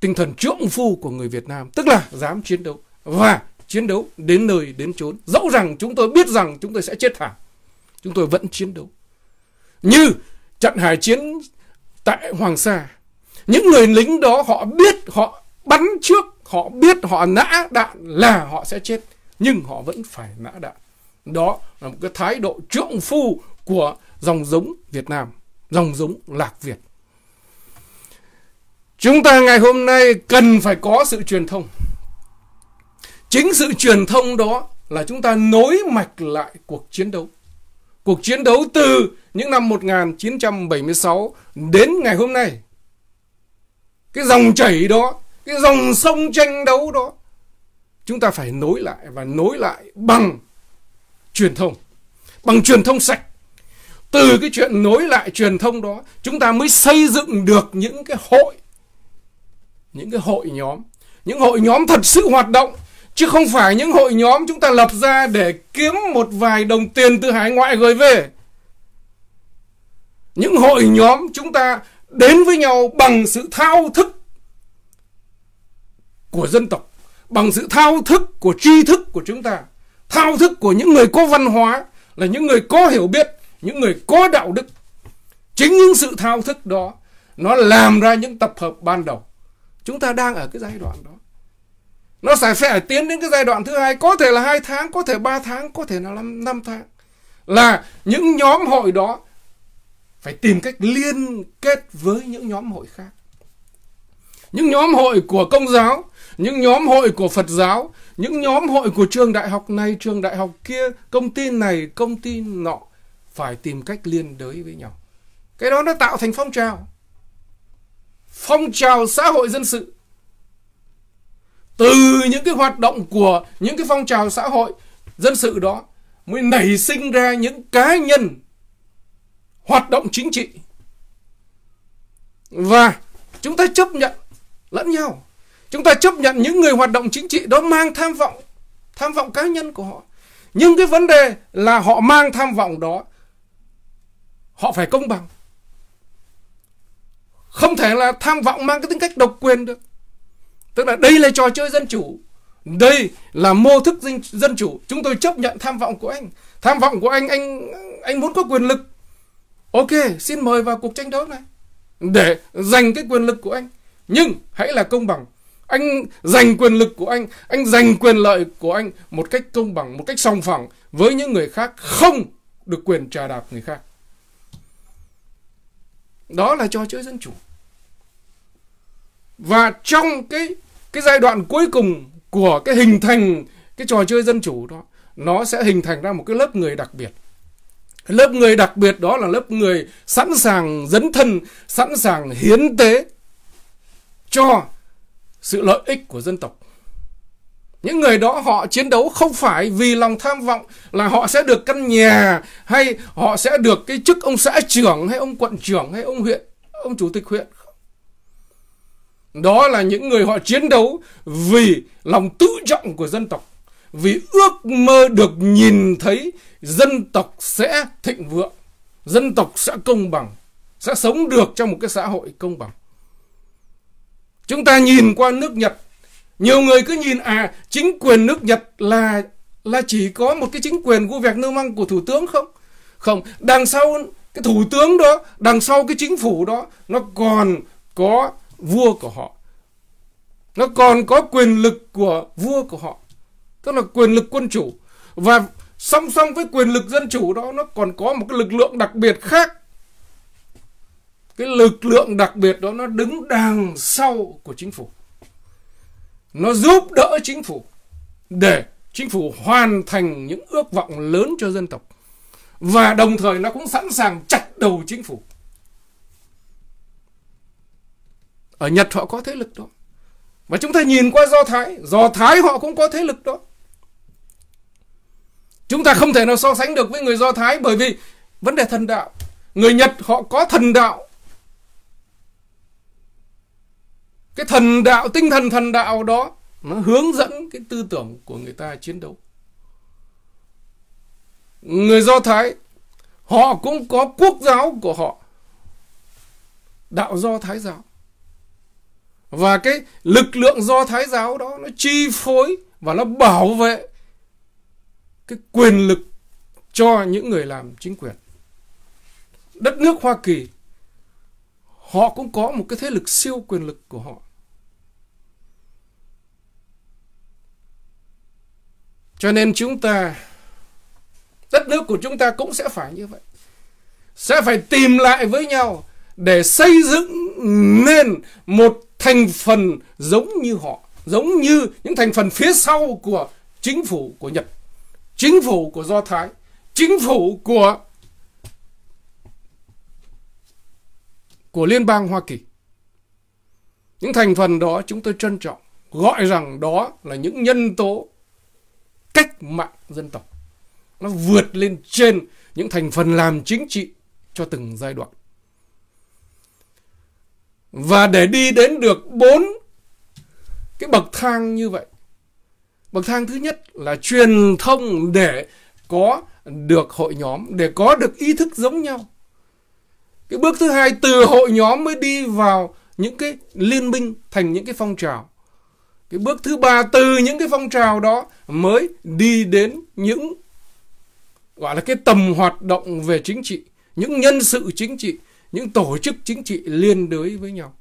tinh thần trượng phu của người Việt Nam, tức là dám chiến đấu và chiến đấu đến nơi đến chốn dẫu rằng chúng tôi biết rằng chúng tôi sẽ chết thảm chúng tôi vẫn chiến đấu như trận hải chiến tại hoàng sa những người lính đó họ biết họ bắn trước họ biết họ nã đạn là họ sẽ chết nhưng họ vẫn phải nã đạn đó là một cái thái độ trượng phu của dòng giống việt nam dòng giống lạc việt chúng ta ngày hôm nay cần phải có sự truyền thông chính sự truyền thông đó là chúng ta nối mạch lại cuộc chiến đấu cuộc chiến đấu từ những năm 1976 đến ngày hôm nay cái dòng chảy đó cái dòng sông tranh đấu đó chúng ta phải nối lại và nối lại bằng truyền thông bằng truyền thông sạch từ cái chuyện nối lại truyền thông đó chúng ta mới xây dựng được những cái hội những cái hội nhóm những hội nhóm thật sự hoạt động chứ không phải những hội nhóm chúng ta lập ra để kiếm một vài đồng tiền từ hải ngoại gửi về những hội nhóm chúng ta đến với nhau bằng sự thao thức của dân tộc bằng sự thao thức của tri thức của chúng ta thao thức của những người có văn hóa là những người có hiểu biết những người có đạo đức chính những sự thao thức đó nó làm ra những tập hợp ban đầu chúng ta đang ở cái giai đoạn đó nó sẽ sẽ tiến đến cái giai đoạn thứ hai có thể là hai tháng có thể ba tháng có thể là năm năm tháng là những nhóm hội đó phải tìm cách liên kết với những nhóm hội khác những nhóm hội của công giáo những nhóm hội của phật giáo những nhóm hội của trường đại học này trường đại học kia công ty này công ty nọ phải tìm cách liên đới với nhau cái đó nó tạo thành phong trào phong trào xã hội dân sự từ những cái hoạt động của những cái phong trào xã hội dân sự đó mới nảy sinh ra những cá nhân hoạt động chính trị và chúng ta chấp nhận lẫn nhau chúng ta chấp nhận những người hoạt động chính trị đó mang tham vọng tham vọng cá nhân của họ nhưng cái vấn đề là họ mang tham vọng đó họ phải công bằng không thể là tham vọng mang cái tính cách độc quyền được tức là đây là trò chơi dân chủ đây là mô thức dân chủ chúng tôi chấp nhận tham vọng của anh tham vọng của anh anh anh muốn có quyền lực ok xin mời vào cuộc tranh đấu này để giành cái quyền lực của anh nhưng hãy là công bằng anh giành quyền lực của anh anh giành quyền lợi của anh một cách công bằng một cách song phẳng với những người khác không được quyền trà đạp người khác đó là trò chơi dân chủ và trong cái cái giai đoạn cuối cùng của cái hình thành cái trò chơi dân chủ đó nó sẽ hình thành ra một cái lớp người đặc biệt lớp người đặc biệt đó là lớp người sẵn sàng dấn thân sẵn sàng hiến tế cho sự lợi ích của dân tộc những người đó họ chiến đấu không phải vì lòng tham vọng là họ sẽ được căn nhà hay họ sẽ được cái chức ông xã trưởng hay ông quận trưởng hay ông huyện ông chủ tịch huyện đó là những người họ chiến đấu vì lòng tự trọng của dân tộc, vì ước mơ được nhìn thấy dân tộc sẽ thịnh vượng, dân tộc sẽ công bằng, sẽ sống được trong một cái xã hội công bằng. Chúng ta nhìn qua nước Nhật, nhiều người cứ nhìn à chính quyền nước Nhật là là chỉ có một cái chính quyền của việc nơ măng của thủ tướng không? Không, đằng sau cái thủ tướng đó, đằng sau cái chính phủ đó nó còn có vua của họ nó còn có quyền lực của vua của họ tức là quyền lực quân chủ và song song với quyền lực dân chủ đó nó còn có một cái lực lượng đặc biệt khác cái lực lượng đặc biệt đó nó đứng đằng sau của chính phủ nó giúp đỡ chính phủ để chính phủ hoàn thành những ước vọng lớn cho dân tộc và đồng thời nó cũng sẵn sàng chặt đầu chính phủ ở Nhật họ có thế lực đó và chúng ta nhìn qua Do Thái Do Thái họ cũng có thế lực đó chúng ta không thể nào so sánh được với người Do Thái bởi vì vấn đề thần đạo người Nhật họ có thần đạo cái thần đạo tinh thần thần đạo đó nó hướng dẫn cái tư tưởng của người ta chiến đấu người do thái họ cũng có quốc giáo của họ đạo do thái giáo và cái lực lượng do thái giáo đó nó chi phối và nó bảo vệ cái quyền lực cho những người làm chính quyền đất nước hoa kỳ họ cũng có một cái thế lực siêu quyền lực của họ cho nên chúng ta đất nước của chúng ta cũng sẽ phải như vậy sẽ phải tìm lại với nhau để xây dựng nên một thành phần giống như họ, giống như những thành phần phía sau của chính phủ của Nhật, chính phủ của Do Thái, chính phủ của của liên bang Hoa Kỳ. Những thành phần đó chúng tôi trân trọng, gọi rằng đó là những nhân tố cách mạng dân tộc. Nó vượt lên trên những thành phần làm chính trị cho từng giai đoạn. Và để đi đến được bốn cái bậc thang như vậy. Bậc thang thứ nhất là truyền thông để có được hội nhóm, để có được ý thức giống nhau. Cái bước thứ hai từ hội nhóm mới đi vào những cái liên minh thành những cái phong trào. Cái bước thứ ba từ những cái phong trào đó mới đi đến những gọi là cái tầm hoạt động về chính trị, những nhân sự chính trị, những tổ chức chính trị liên đới với nhau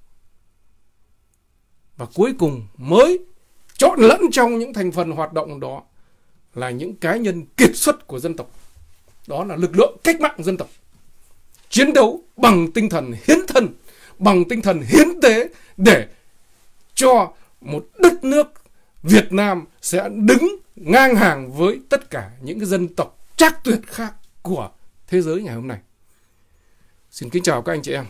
và cuối cùng mới trộn lẫn trong những thành phần hoạt động đó là những cá nhân kiệt xuất của dân tộc đó là lực lượng cách mạng dân tộc chiến đấu bằng tinh thần hiến thân bằng tinh thần hiến tế để cho một đất nước Việt Nam sẽ đứng ngang hàng với tất cả những dân tộc trác tuyệt khác của thế giới ngày hôm nay Xin kính chào các anh chị em.